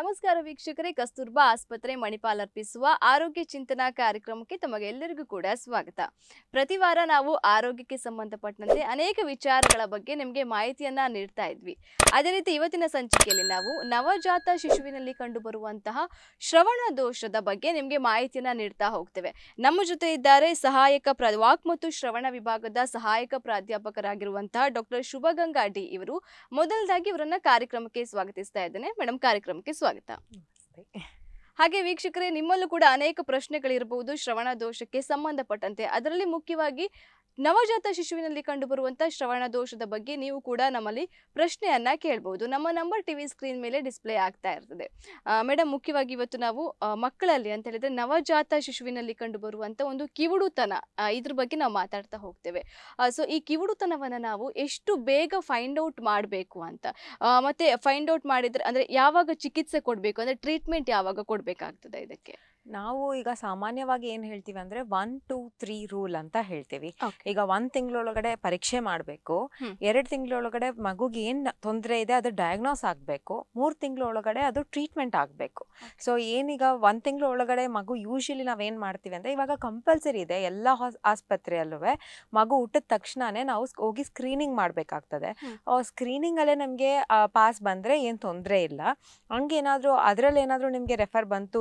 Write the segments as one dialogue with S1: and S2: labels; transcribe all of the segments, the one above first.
S1: ನಮಸ್ಕಾರ ವೀಕ್ಷಕರೇ ಕಸ್ತೂರ್ಬಾ ಆಸ್ಪತ್ರೆ ಮಣಿಪಾಲ್ ಅರ್ಪಿಸುವ ಆರೋಗ್ಯ ಚಿಂತನಾ ಕಾರ್ಯಕ್ರಮಕ್ಕೆ ತಮಗೆಲ್ಲರಿಗೂ ಕೂಡ ಸ್ವಾಗತ ಪ್ರತಿ ವಾರ ನಾವು ಆರೋಗ್ಯಕ್ಕೆ ಸಂಬಂಧಪಟ್ಟಂತೆ ಅನೇಕ ವಿಚಾರಗಳ ಬಗ್ಗೆ ನಿಮಗೆ ಮಾಹಿತಿಯನ್ನ ನೀಡ್ತಾ ಇದ್ವಿ ಅದೇ ರೀತಿ ಇವತ್ತಿನ ಸಂಚಿಕೆಯಲ್ಲಿ ನಾವು ನವಜಾತ ಶಿಶುವಿನಲ್ಲಿ ಕಂಡುಬರುವಂತಹ ಶ್ರವಣ ದೋಷದ ಬಗ್ಗೆ ನಿಮಗೆ ಮಾಹಿತಿಯನ್ನ ನೀಡ್ತಾ ಹೋಗ್ತೇವೆ ನಮ್ಮ ಜೊತೆ ಇದ್ದಾರೆ ಸಹಾಯಕ ಪ್ರ ವಾಕ್ ಮತ್ತು ಶ್ರವಣ ವಿಭಾಗದ ಸಹಾಯಕ ಪ್ರಾಧ್ಯಾಪಕರಾಗಿರುವಂತಹ ಡಾಕ್ಟರ್ ಶುಭಗಂಗಾ ಡಿ ಇವರು ಮೊದಲದಾಗಿ ಇವರನ್ನ ಕಾರ್ಯಕ್ರಮಕ್ಕೆ ಸ್ವಾಗತಿಸ್ತಾ ಇದ್ದೇನೆ ಮೇಡಮ್ ಕಾರ್ಯಕ್ರಮಕ್ಕೆ ಸ್ವಾಗತ ಸ್ವಾಗತ ಹಾಗೆ ವೀಕ್ಷಕರೇ ನಿಮ್ಮಲ್ಲೂ ಕೂಡ ಅನೇಕ ಪ್ರಶ್ನೆಗಳಿರಬಹುದು ಶ್ರವಣ ದೋಷಕ್ಕೆ ಸಂಬಂಧಪಟ್ಟಂತೆ ಅದರಲ್ಲಿ ಮುಖ್ಯವಾಗಿ ನವಜಾತ ಶಿಶುವಿನಲ್ಲಿ ಕಂಡುಬರುವಂಥ ಶ್ರವಣ ದೋಷದ ಬಗ್ಗೆ ನೀವು ಕೂಡ ನಮ್ಮಲ್ಲಿ ಪ್ರಶ್ನೆಯನ್ನ ಕೇಳಬಹುದು ನಮ್ಮ ನಂಬರ್ ಟಿವಿ ಸ್ಕ್ರೀನ್ ಮೇಲೆ ಡಿಸ್ಪ್ಲೇ ಆಗ್ತಾ ಇರ್ತದೆ ಮೇಡಮ್ ಮುಖ್ಯವಾಗಿ ಇವತ್ತು ನಾವು ಮಕ್ಕಳಲ್ಲಿ ಅಂತ ಹೇಳಿದ್ರೆ ನವಜಾತ ಶಿಶುವಿನಲ್ಲಿ ಕಂಡುಬರುವಂಥ ಒಂದು ಕಿವುಡುತನ ಇದ್ರ ಬಗ್ಗೆ ನಾವು ಮಾತಾಡ್ತಾ ಹೋಗ್ತೇವೆ ಸೊ ಈ ಕಿವುಡುತನವನ್ನು ನಾವು ಎಷ್ಟು ಬೇಗ ಫೈಂಡ್ ಔಟ್ ಮಾಡಬೇಕು ಅಂತ ಮತ್ತೆ ಫೈಂಡ್ ಔಟ್ ಮಾಡಿದ್ರೆ ಅಂದ್ರೆ ಯಾವಾಗ ಚಿಕಿತ್ಸೆ ಕೊಡಬೇಕು ಅಂದ್ರೆ ಟ್ರೀಟ್ಮೆಂಟ್ ಯಾವಾಗ ಕೊಡಬೇಕಾಗ್ತದೆ ಇದಕ್ಕೆ
S2: ನಾವು ಈಗ ಸಾಮಾನ್ಯವಾಗಿ ಏನು ಹೇಳ್ತೀವಿ ಅಂದ್ರೆ ಒನ್ ಟೂ ತ್ರೀ ರೂಲ್ ಅಂತ ಹೇಳ್ತೀವಿ ಈಗ ಒಂದು ತಿಂಗಳೊಳಗಡೆ ಪರೀಕ್ಷೆ ಮಾಡಬೇಕು ಎರಡು ತಿಂಗಳೊಳಗಡೆ ಮಗುಗೆ ಏನು ತೊಂದರೆ ಇದೆ ಅದು ಡಯಾಗ್ನೋಸ್ ಆಗಬೇಕು ಮೂರು ತಿಂಗಳೊಳಗಡೆ ಅದು ಟ್ರೀಟ್ಮೆಂಟ್ ಆಗಬೇಕು ಸೊ ಏನೀಗ ಒಂದು ತಿಂಗಳೊಳಗಡೆ ಮಗು ಯೂಶಲಿ ಏನ್ ಮಾಡ್ತೀವಿ ಅಂದ್ರೆ ಇವಾಗ ಕಂಪಲ್ಸರಿ ಇದೆ ಎಲ್ಲ ಆಸ್ಪತ್ರೆಯಲ್ಲೂ ಮಗು ಹುಟ್ಟಿದ ತಕ್ಷಣನೇ ನಾವು ಹೋಗಿ ಸ್ಕ್ರೀನಿಂಗ್ ಮಾಡಬೇಕಾಗ್ತದೆ ಅಲ್ಲೇ ನಮಗೆ ಪಾಸ್ ಬಂದ್ರೆ ಏನು ತೊಂದರೆ ಇಲ್ಲ ಹಂಗೇನಾದರೂ ಅದರಲ್ಲಿ ಏನಾದರೂ ನಿಮಗೆ ರೆಫರ್ ಬಂತು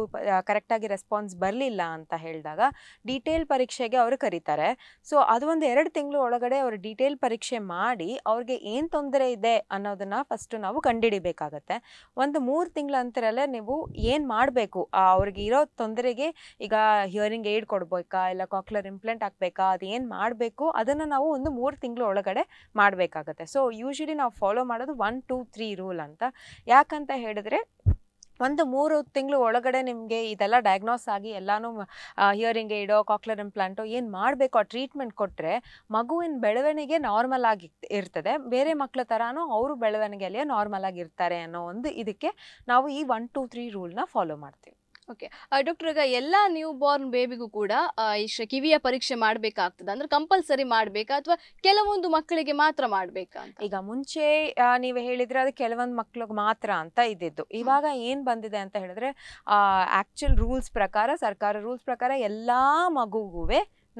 S2: ಕರೆಕ್ಟಾಗಿ ರೆಸ್ಪಾನ್ಸ್ ಬರಲಿಲ್ಲ ಅಂತ ಹೇಳಿದಾಗ ಡೀಟೇಲ್ ಪರೀಕ್ಷೆಗೆ ಅವರು ಕರೀತಾರೆ ಸೊ ಅದು ಒಂದು ಎರಡು ತಿಂಗಳು ಒಳಗಡೆ ಅವರು ಡೀಟೇಲ್ ಪರೀಕ್ಷೆ ಮಾಡಿ ಅವ್ರಿಗೆ ಏನು ತೊಂದರೆ ಇದೆ ಅನ್ನೋದನ್ನು ಫಸ್ಟು ನಾವು ಕಂಡುಹಿಡಿಬೇಕಾಗತ್ತೆ ಒಂದು ಮೂರು ತಿಂಗಳು ನೀವು ಏನು ಮಾಡಬೇಕು ಅವ್ರಿಗೆ ಇರೋ ತೊಂದರೆಗೆ ಈಗ ಹಿಯರಿಂಗ್ ಏಡ್ ಕೊಡ್ಬೇಕಾ ಇಲ್ಲ ಕಾಕ್ಲರ್ ಇಂಪ್ಲೆಂಟ್ ಹಾಕ್ಬೇಕಾ ಅದು ಏನು ಮಾಡಬೇಕು ಅದನ್ನು ನಾವು ಒಂದು ಮೂರು ತಿಂಗಳು ಒಳಗಡೆ ಮಾಡಬೇಕಾಗತ್ತೆ ಸೊ ಯೂಶ್ವಲಿ ನಾವು ಫಾಲೋ ಮಾಡೋದು ಒನ್ ಟೂ ತ್ರೀ ರೂಲ್ ಅಂತ ಯಾಕಂತ ಹೇಳಿದ್ರೆ ಒಂದು ಮೂರು ತಿಂಗಳು ಒಳಗಡೆ ನಿಮಗೆ ಇದೆಲ್ಲ ಡಯಾಗ್ನೋಸ್ ಆಗಿ ಎಲ್ಲಾನು ಹಿಯರಿಂಗ್ ಏಡೋ ಕಾಕ್ಲರ್ ಇಂಪ್ಲಾಂಟು ಏನು ಮಾಡಬೇಕು ಆ ಟ್ರೀಟ್ಮೆಂಟ್ ಕೊಟ್ಟರೆ ಮಗುವಿನ ಬೆಳವಣಿಗೆ ನಾರ್ಮಲ್ ಆಗಿ ಇರ್ತದೆ ಬೇರೆ ಮಕ್ಕಳ ಥರನೂ ಅವರು ಬೆಳವಣಿಗೆಯಲ್ಲಿ ನಾರ್ಮಲ್ ಆಗಿರ್ತಾರೆ ಅನ್ನೋ ಒಂದು ಇದಕ್ಕೆ ನಾವು ಈ ಒನ್ ಟು ತ್ರೀ ರೂಲ್ನ ಫಾಲೋ ಮಾಡ್ತೀವಿ ಓಕೆ ಡಾಕ್ಟರ್
S1: ಈಗ ಎಲ್ಲ ನ್ಯೂ ಬಾರ್ನ್ ಬೇಬಿಗೂ ಕೂಡ ಈ ಕಿವಿಯ ಪರೀಕ್ಷೆ ಮಾಡಬೇಕಾಗ್ತದೆ ಅಂದ್ರೆ ಕಂಪಲ್ಸರಿ
S2: ಮಾಡಬೇಕಾ ಅಥವಾ ಕೆಲವೊಂದು ಮಕ್ಕಳಿಗೆ ಮಾತ್ರ ಮಾಡಬೇಕಾ ಈಗ ಮುಂಚೆ ನೀವು ಹೇಳಿದ್ರೆ ಅದು ಕೆಲವೊಂದು ಮಕ್ಳಿಗೆ ಮಾತ್ರ ಅಂತ ಇದ್ದಿದ್ದು ಇವಾಗ ಏನು ಬಂದಿದೆ ಅಂತ ಹೇಳಿದ್ರೆ ಆಕ್ಚುಲ್ ರೂಲ್ಸ್ ಪ್ರಕಾರ ಸರ್ಕಾರ ರೂಲ್ಸ್ ಪ್ರಕಾರ ಎಲ್ಲ ಮಗುಗೂ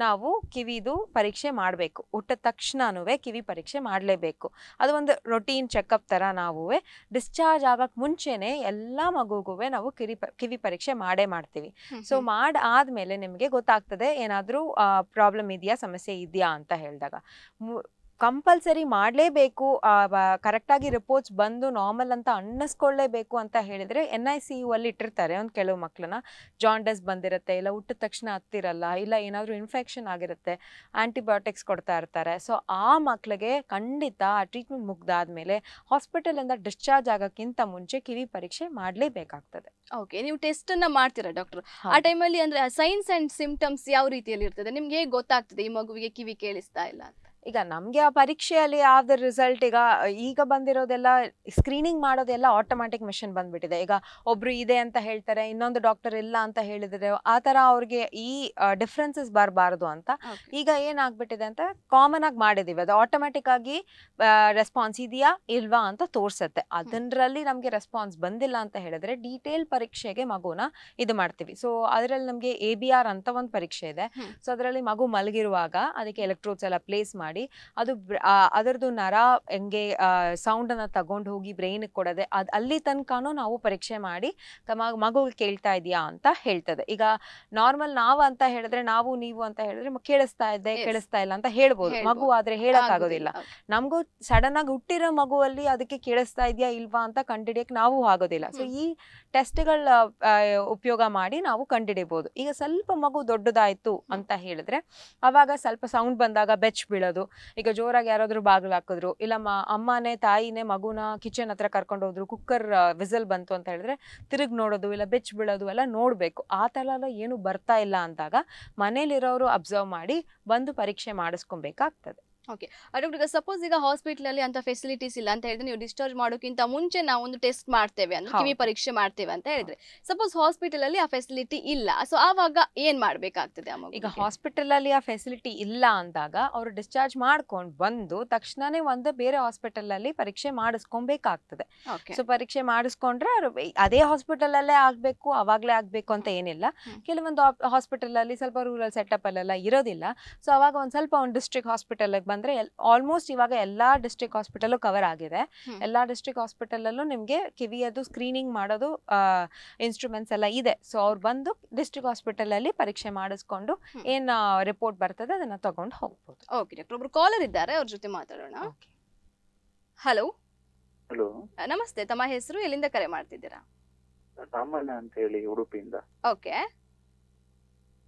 S2: ನಾವು ಕಿವಿದು ಪರೀಕ್ಷೆ ಮಾಡಬೇಕು ಹುಟ್ಟ ತಕ್ಷಣನೂ ಕಿವಿ ಪರೀಕ್ಷೆ ಮಾಡಲೇಬೇಕು ಅದು ಒಂದು ರೊಟೀನ್ ಚೆಕಪ್ ಥರ ನಾವು ಡಿಸ್ಚಾರ್ಜ್ ಆಗೋಕ್ಕೆ ಮುಂಚೆನೇ ಎಲ್ಲ ಮಗುಗೂ ನಾವು ಕಿರಿ ಕಿವಿ ಪರೀಕ್ಷೆ ಮಾಡೇ ಮಾಡ್ತೀವಿ ಸೊ ಮಾಡಿ ಆದಮೇಲೆ ನಿಮಗೆ ಗೊತ್ತಾಗ್ತದೆ ಏನಾದರೂ ಪ್ರಾಬ್ಲಮ್ ಇದೆಯಾ ಸಮಸ್ಯೆ ಇದೆಯಾ ಅಂತ ಹೇಳಿದಾಗ ಕಂಪಲ್ಸರಿ ಮಾಡಲೇಬೇಕು ಕರೆಕ್ಟಾಗಿ ರಿಪೋರ್ಟ್ಸ್ ಬಂದು ನಾರ್ಮಲ್ ಅಂತ ಅನ್ನಿಸ್ಕೊಳ್ಳೇಬೇಕು ಅಂತ ಹೇಳಿದರೆ ಎನ್ ಐ ಸಿ ಯು ಅಲ್ಲಿ ಇಟ್ಟಿರ್ತಾರೆ ಒಂದು ಕೆಲವು ಮಕ್ಕಳನ್ನ ಜಾಂಡಸ್ ಬಂದಿರುತ್ತೆ ಇಲ್ಲ ಹುಟ್ಟಿದ ತಕ್ಷಣ ಹತ್ತಿರಲ್ಲ ಇಲ್ಲ ಏನಾದರೂ ಇನ್ಫೆಕ್ಷನ್ ಆಗಿರುತ್ತೆ ಆ್ಯಂಟಿಬಯೋಟಿಕ್ಸ್ ಕೊಡ್ತಾ ಇರ್ತಾರೆ ಸೊ ಆ ಮಕ್ಕಳಿಗೆ ಖಂಡಿತ ಆ ಟ್ರೀಟ್ಮೆಂಟ್ ಮುಗ್ದಾದ್ಮೇಲೆ ಹಾಸ್ಪಿಟಲಿಂದ ಡಿಸ್ಚಾರ್ಜ್ ಆಗೋಕ್ಕಿಂತ ಮುಂಚೆ ಕಿವಿ ಪರೀಕ್ಷೆ ಮಾಡಲೇಬೇಕಾಗ್ತದೆ ಓಕೆ ನೀವು ಟೆಸ್ಟನ್ನು ಮಾಡ್ತೀರಾ ಡಾಕ್ಟರ್
S1: ಆ ಟೈಮಲ್ಲಿ ಅಂದರೆ ಸೈನ್ಸ್ ಆ್ಯಂಡ್ ಸಿಂಪ್ಟಮ್ಸ್ ಯಾವ ರೀತಿಯಲ್ಲಿ ಇರ್ತದೆ ನಿಮ್ಗೆ ಹೇಗೆ ಗೊತ್ತಾಗ್ತದೆ ಈ ಮಗುವಿಗೆ ಕಿವಿ ಕೇಳಿಸ್ತಾ ಇಲ್ಲ ಅಂತ
S2: ಈಗ ನಮಗೆ ಆ ಪರೀಕ್ಷೆಯಲ್ಲಿ ಯಾವ್ದು ರಿಸಲ್ಟ್ ಈಗ ಈಗ ಬಂದಿರೋದೆಲ್ಲ ಸ್ಕ್ರೀನಿಂಗ್ ಮಾಡೋದೆಲ್ಲ ಆಟೋಮ್ಯಾಟಿಕ್ ಮೆಷಿನ್ ಬಂದ್ಬಿಟ್ಟಿದೆ ಈಗ ಒಬ್ರು ಇದೆ ಅಂತ ಹೇಳ್ತಾರೆ ಇನ್ನೊಂದು ಡಾಕ್ಟರ್ ಇಲ್ಲ ಅಂತ ಹೇಳಿದ್ರೆ ಆ ಥರ ಅವ್ರಿಗೆ ಈ ಡಿಫ್ರೆನ್ಸಸ್ ಬರಬಾರ್ದು ಅಂತ ಈಗ ಏನಾಗ್ಬಿಟ್ಟಿದೆ ಅಂತ ಕಾಮನ್ ಆಗಿ ಮಾಡಿದೀವಿ ಅದು ಆಟೋಮ್ಯಾಟಿಕ್ ಆಗಿ ರೆಸ್ಪಾನ್ಸ್ ಇದೆಯಾ ಇಲ್ವಾ ಅಂತ ತೋರಿಸುತ್ತೆ ಅದರಲ್ಲಿ ನಮಗೆ ರೆಸ್ಪಾನ್ಸ್ ಬಂದಿಲ್ಲ ಅಂತ ಹೇಳಿದ್ರೆ ಡೀಟೇಲ್ ಪರೀಕ್ಷೆಗೆ ಮಗುನ ಇದು ಮಾಡ್ತೀವಿ ಸೊ ಅದರಲ್ಲಿ ನಮಗೆ ಎ ಬಿ ಆರ್ ಅಂತ ಒಂದು ಪರೀಕ್ಷೆ ಇದೆ ಸೊ ಅದರಲ್ಲಿ ಮಗು ಮಲಗಿರುವಾಗ ಅದಕ್ಕೆ ಎಲೆಕ್ಟ್ರೋಡ್ಸ್ ಎಲ್ಲ ಪ್ಲೇಸ್ ಮಾಡಿ ಮಾಡಿ ಅದು ಅದರದ್ದು ನರ ಹೆಂಗೆ ಸೌಂಡ್ ಅನ್ನ ತಗೊಂಡು ಹೋಗಿ ಬ್ರೈನ್ ಕೊಡದೆ ಅಲ್ಲಿ ತನಕನೂ ನಾವು ಪರೀಕ್ಷೆ ಮಾಡಿ ಮಗು ಕೇಳ್ತಾ ಇದೆಯಾ ಅಂತ ಹೇಳ್ತದೆ ಈಗ ನಾರ್ಮಲ್ ನಾವು ಅಂತ ಹೇಳಿದ್ರೆ ನಾವು ನೀವು ಅಂತ ಹೇಳಿದ್ರೆ ಕೇಳಿಸ್ತಾ ಇದ್ದೆ ಕೇಳಿಸ್ತಾ ಇಲ್ಲ ಅಂತ ಹೇಳ್ಬೋದು ಮಗು ಆದ್ರೆ ಆಗೋದಿಲ್ಲ ನಮಗೂ ಸಡನ್ ಆಗಿ ಹುಟ್ಟಿರೋ ಮಗುವಲ್ಲಿ ಅದಕ್ಕೆ ಕೇಳಿಸ್ತಾ ಇದೆಯಾ ಇಲ್ವಾ ಅಂತ ಕಂಡಿಡಿಯಕ್ ನಾವು ಆಗೋದಿಲ್ಲ ಸೊ ಈ ಟೆಸ್ಟ್ಗಳ ಉಪಯೋಗ ಮಾಡಿ ನಾವು ಕಂಡುಹಿಡಿಬೋದು ಈಗ ಸ್ವಲ್ಪ ಮಗು ದೊಡ್ಡದಾಯ್ತು ಅಂತ ಹೇಳಿದ್ರೆ ಅವಾಗ ಸ್ವಲ್ಪ ಸೌಂಡ್ ಬಂದಾಗ ಬೆಚ್ಚ ಬೀಳೋದು ಈಗ ಜೋರಾಗಿ ಯಾರಾದರೂ ಬಾಗಿಲು ಹಾಕಿದ್ರು ಇಲ್ಲ ಮ ಅಮ್ಮನೇ ತಾಯಿನೇ ಮಗುನ ಕಿಚನ್ ಹತ್ರ ಕರ್ಕೊಂಡು ಹೋದ್ರು ಕುಕ್ಕರ್ ವಿಸಲ್ ಬಂತು ಅಂತ ಹೇಳಿದ್ರೆ ತಿರುಗಿ ನೋಡೋದು ಇಲ್ಲ ಬೆಚ್ಚ ಬೀಳೋದು ಎಲ್ಲ ನೋಡಬೇಕು ಆ ಥರ ಎಲ್ಲ ಏನು ಬರ್ತಾ ಇಲ್ಲ ಅಂದಾಗ ಮನೇಲಿರೋರು ಅಬ್ಸರ್ವ್ ಮಾಡಿ ಬಂದು ಪರೀಕ್ಷೆ ಮಾಡಿಸ್ಕೊಬೇಕಾಗ್ತದೆ
S1: ಓಕೆ ಡಾಕ್ಟರ್ ಸಪೋಸ್ ಈಗ ಹಾಸ್ಪಿಟಲ್ ಅಲ್ಲಿ ಅಂತ ಫೆಸಿಲಿಟೀಸ್ ಇಲ್ಲ ಅಂತ ಹೇಳಿದ್ರೆ ನೀವು ಡಿಸ್ಚಾರ್ಜ್ ಮಾಡೋಕ್ಕಿಂತ ಮುಂಚೆ ನಾವು ಒಂದು ಟೆಸ್ಟ್ ಮಾಡ್ತೇವೆ ಅಂದ್ರೆ ಕಿವಿ ಪರೀಕ್ಷೆ ಮಾಡ್ತೇವೆ ಅಂತ ಹೇಳಿದ್ರೆ ಸಪೋಸ್ ಹಾಸ್ಪಿಟಲ್ ಅಲ್ಲಿ ಆ ಫೆಸಿಲಿಟಿ ಇಲ್ಲ
S2: ಸೊ ಆವಾಗ ಏನ್ ಮಾಡ್ಬೇಕಾಗ್ತದೆ ಈಗ ಹಾಸ್ಪಿಟಲ್ ಅಲ್ಲಿ ಆ ಫೆಸಿಲಿಟಿ ಇಲ್ಲ ಅಂದಾಗ ಅವರು ಡಿಸ್ಚಾರ್ಜ್ ಮಾಡ್ಕೊಂಡು ಬಂದು ತಕ್ಷಣನೇ ಒಂದು ಬೇರೆ ಹಾಸ್ಪಿಟಲ್ ಅಲ್ಲಿ ಪರೀಕ್ಷೆ ಮಾಡಿಸ್ಕೊಬೇಕಾಗ್ತದೆ ಸೊ ಪರೀಕ್ಷೆ ಮಾಡಿಸ್ಕೊಂಡ್ರೆ ಅದೇ ಹಾಸ್ಪಿಟಲ್ ಅಲ್ಲೇ ಆಗ್ಬೇಕು ಅವಾಗ್ಲೇ ಆಗ್ಬೇಕು ಅಂತ ಏನಿಲ್ಲ ಕೆಲವೊಂದು ಹಾಸ್ಪಿಟಲ್ ಅಲ್ಲಿ ಸ್ವಲ್ಪ ರೂರಲ್ ಸೆಟಪ್ ಅಲ್ಲೆಲ್ಲ ಇರೋದಿಲ್ಲ ಸೊ ಅವಾಗ ಒಂದ್ ಸ್ವಲ್ಪ ಒಂದು ಡಿಸ್ಟ್ರಿಕ್ಟ್ ಹಾಸ್ಪಿಟಲ್ ಅಲ್ಲಿ ಅಂದ್ರೆ ಆಲ್ಮೋಸ್ಟ್ ಇವಾಗ ಎಲ್ಲಾ ಡಿಸ್ಟ್ರಿಕ್ಟ್ ಹಾಸ್ಪಿಟಲ್ ಕವರ್ ಆಗಿದೆ ಎಲ್ಲಾ ಡಿಸ್ಟ್ರಿಕ್ಟ್ ಅಲ್ಲೂ ನಿಮಗೆ ಕಿವಿಯದು ಸ್ಕ್ರೀನಿಂಗ್ ಮಾಡೋದು ಇನ್ಸ್ಟ್ರೂಮೆಂಟ್ಸ್ ಎಲ್ಲ ಇದೆ ಸೊ ಅವ್ರು ಬಂದು ಡಿಸ್ಟ್ರಿಕ್ಟ್ ಅಲ್ಲಿ ಪರೀಕ್ಷೆ ಮಾಡಿಸ್ಕೊಂಡು ಏನ್ ರಿಪೋರ್ಟ್ ಬರ್ತದೆ ಅದನ್ನ ತಗೊಂಡು ಹೋಗ್ಬೋದು ಓಕೆ ಡಾಕ್ಟರ್ ಒಬ್ರು ಕಾಲರ್ ಇದ್ದಾರೆ ಅವ್ರ ಜೊತೆ ಮಾತಾಡೋಣ ಹಲೋ
S1: ಹಲೋ ನಮಸ್ತೆ ತಮ್ಮ ಹೆಸರು ಎಲ್ಲಿಂದ ಕರೆ ಮಾಡ್ತಿದ್ದೀರಾ ಸಾಮಾನ್ಯ ಅಂತ ಹೇಳಿ ಉಡುಪಿಯಿಂದ ಓಕೆ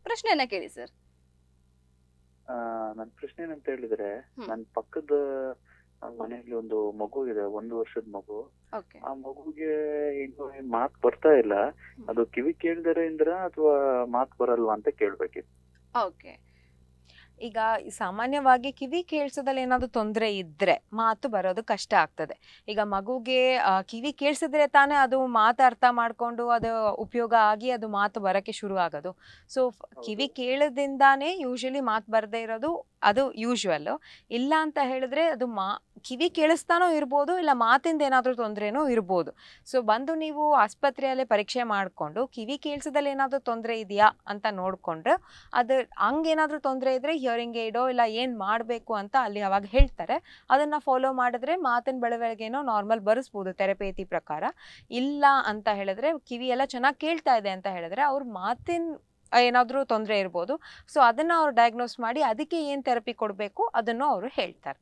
S1: ಪ್ರಶ್ನೆಯನ್ನ ಕೇಳಿ ಸರ್ ನನ್ ಪ್ರಶ್ನೆ ಏನಂತ ಹೇಳಿದ್ರೆ ನನ್ ಪಕ್ಕದ ಮನೆಯಲ್ಲಿ ಒಂದು ಮಗು ಇದೆ ಒಂದು ವರ್ಷದ ಮಗು
S2: ಆ ಮಗುಗೆ ಇನ್ನು ಮಾತ್ ಬರ್ತಾ ಇಲ್ಲ ಅದು ಕಿವಿ ಕೇಳಿದರೆ ಇಂದ್ರ ಅಥವಾ ಮಾತ್ ಬರಲ್ವಾ ಅಂತ ಕೇಳ್ಬೇಕಿತ್ತು ಈಗ ಸಾಮಾನ್ಯವಾಗಿ ಕಿವಿ ಕೇಳಿಸೋದಲ್ಲಿ ಏನಾದರೂ ತೊಂದರೆ ಇದ್ದರೆ ಮಾತು ಬರೋದು ಕಷ್ಟ ಆಗ್ತದೆ ಈಗ ಮಗುಗೆ ಕಿವಿ ಕೇಳಿಸಿದ್ರೆ ತಾನೇ ಅದು ಮಾತು ಅರ್ಥ ಮಾಡಿಕೊಂಡು ಅದು ಉಪಯೋಗ ಆಗಿ ಅದು ಮಾತು ಬರೋಕ್ಕೆ ಶುರು ಆಗೋದು ಸೊ ಕಿವಿ ಕೇಳೋದ್ರಿಂದಾನೇ ಯೂಶಲಿ ಮಾತು ಬರದೇ ಇರೋದು ಅದು ಯೂಶುವಲ್ಲು ಇಲ್ಲ ಅಂತ ಹೇಳಿದ್ರೆ ಅದು ಮಾ ಕಿವಿ ಕೇಳಿಸ್ತಾನೂ ಇರ್ಬೋದು ಇಲ್ಲ ಮಾತಿಂದ ಏನಾದರೂ ತೊಂದರೆನೂ ಇರ್ಬೋದು ಸೊ ಬಂದು ನೀವು ಆಸ್ಪತ್ರೆಯಲ್ಲೇ ಪರೀಕ್ಷೆ ಮಾಡಿಕೊಂಡು ಕಿವಿ ಕೇಳಿಸದಲ್ಲಿ ಏನಾದರೂ ತೊಂದರೆ ಇದೆಯಾ ಅಂತ ನೋಡಿಕೊಂಡ್ರೆ ಅದು ಹಂಗೇನಾದರೂ ತೊಂದರೆ ಇದ್ದರೆ ಹಿಯರಿಂಗ್ ಏಡೋ ಇಲ್ಲ ಏನು ಮಾಡಬೇಕು ಅಂತ ಅಲ್ಲಿ ಅವಾಗ ಹೇಳ್ತಾರೆ ಅದನ್ನು ಫಾಲೋ ಮಾಡಿದ್ರೆ ಮಾತಿನ ಬೆಳವಣಿಗೆನೋ ನಾರ್ಮಲ್ ಬರೆಸ್ಬೋದು ಥೆರಪೇತಿ ಪ್ರಕಾರ ಇಲ್ಲ ಅಂತ ಹೇಳಿದ್ರೆ ಕಿವಿ ಎಲ್ಲ ಚೆನ್ನಾಗಿ ಕೇಳ್ತಾ ಇದೆ ಅಂತ ಹೇಳಿದ್ರೆ ಅವ್ರ ಮಾತಿನ ಏನಾದರೂ ತೊಂದರೆ ಇರ್ಬೋದು ಸೊ ಅದನ್ನು ಅವರು ಡಯಾಗ್ನೋಸ್ ಮಾಡಿ ಅದಕ್ಕೆ ಏನು ಥೆರಪಿ ಕೊಡಬೇಕು ಅದನ್ನು ಅವರು ಹೇಳ್ತಾರೆ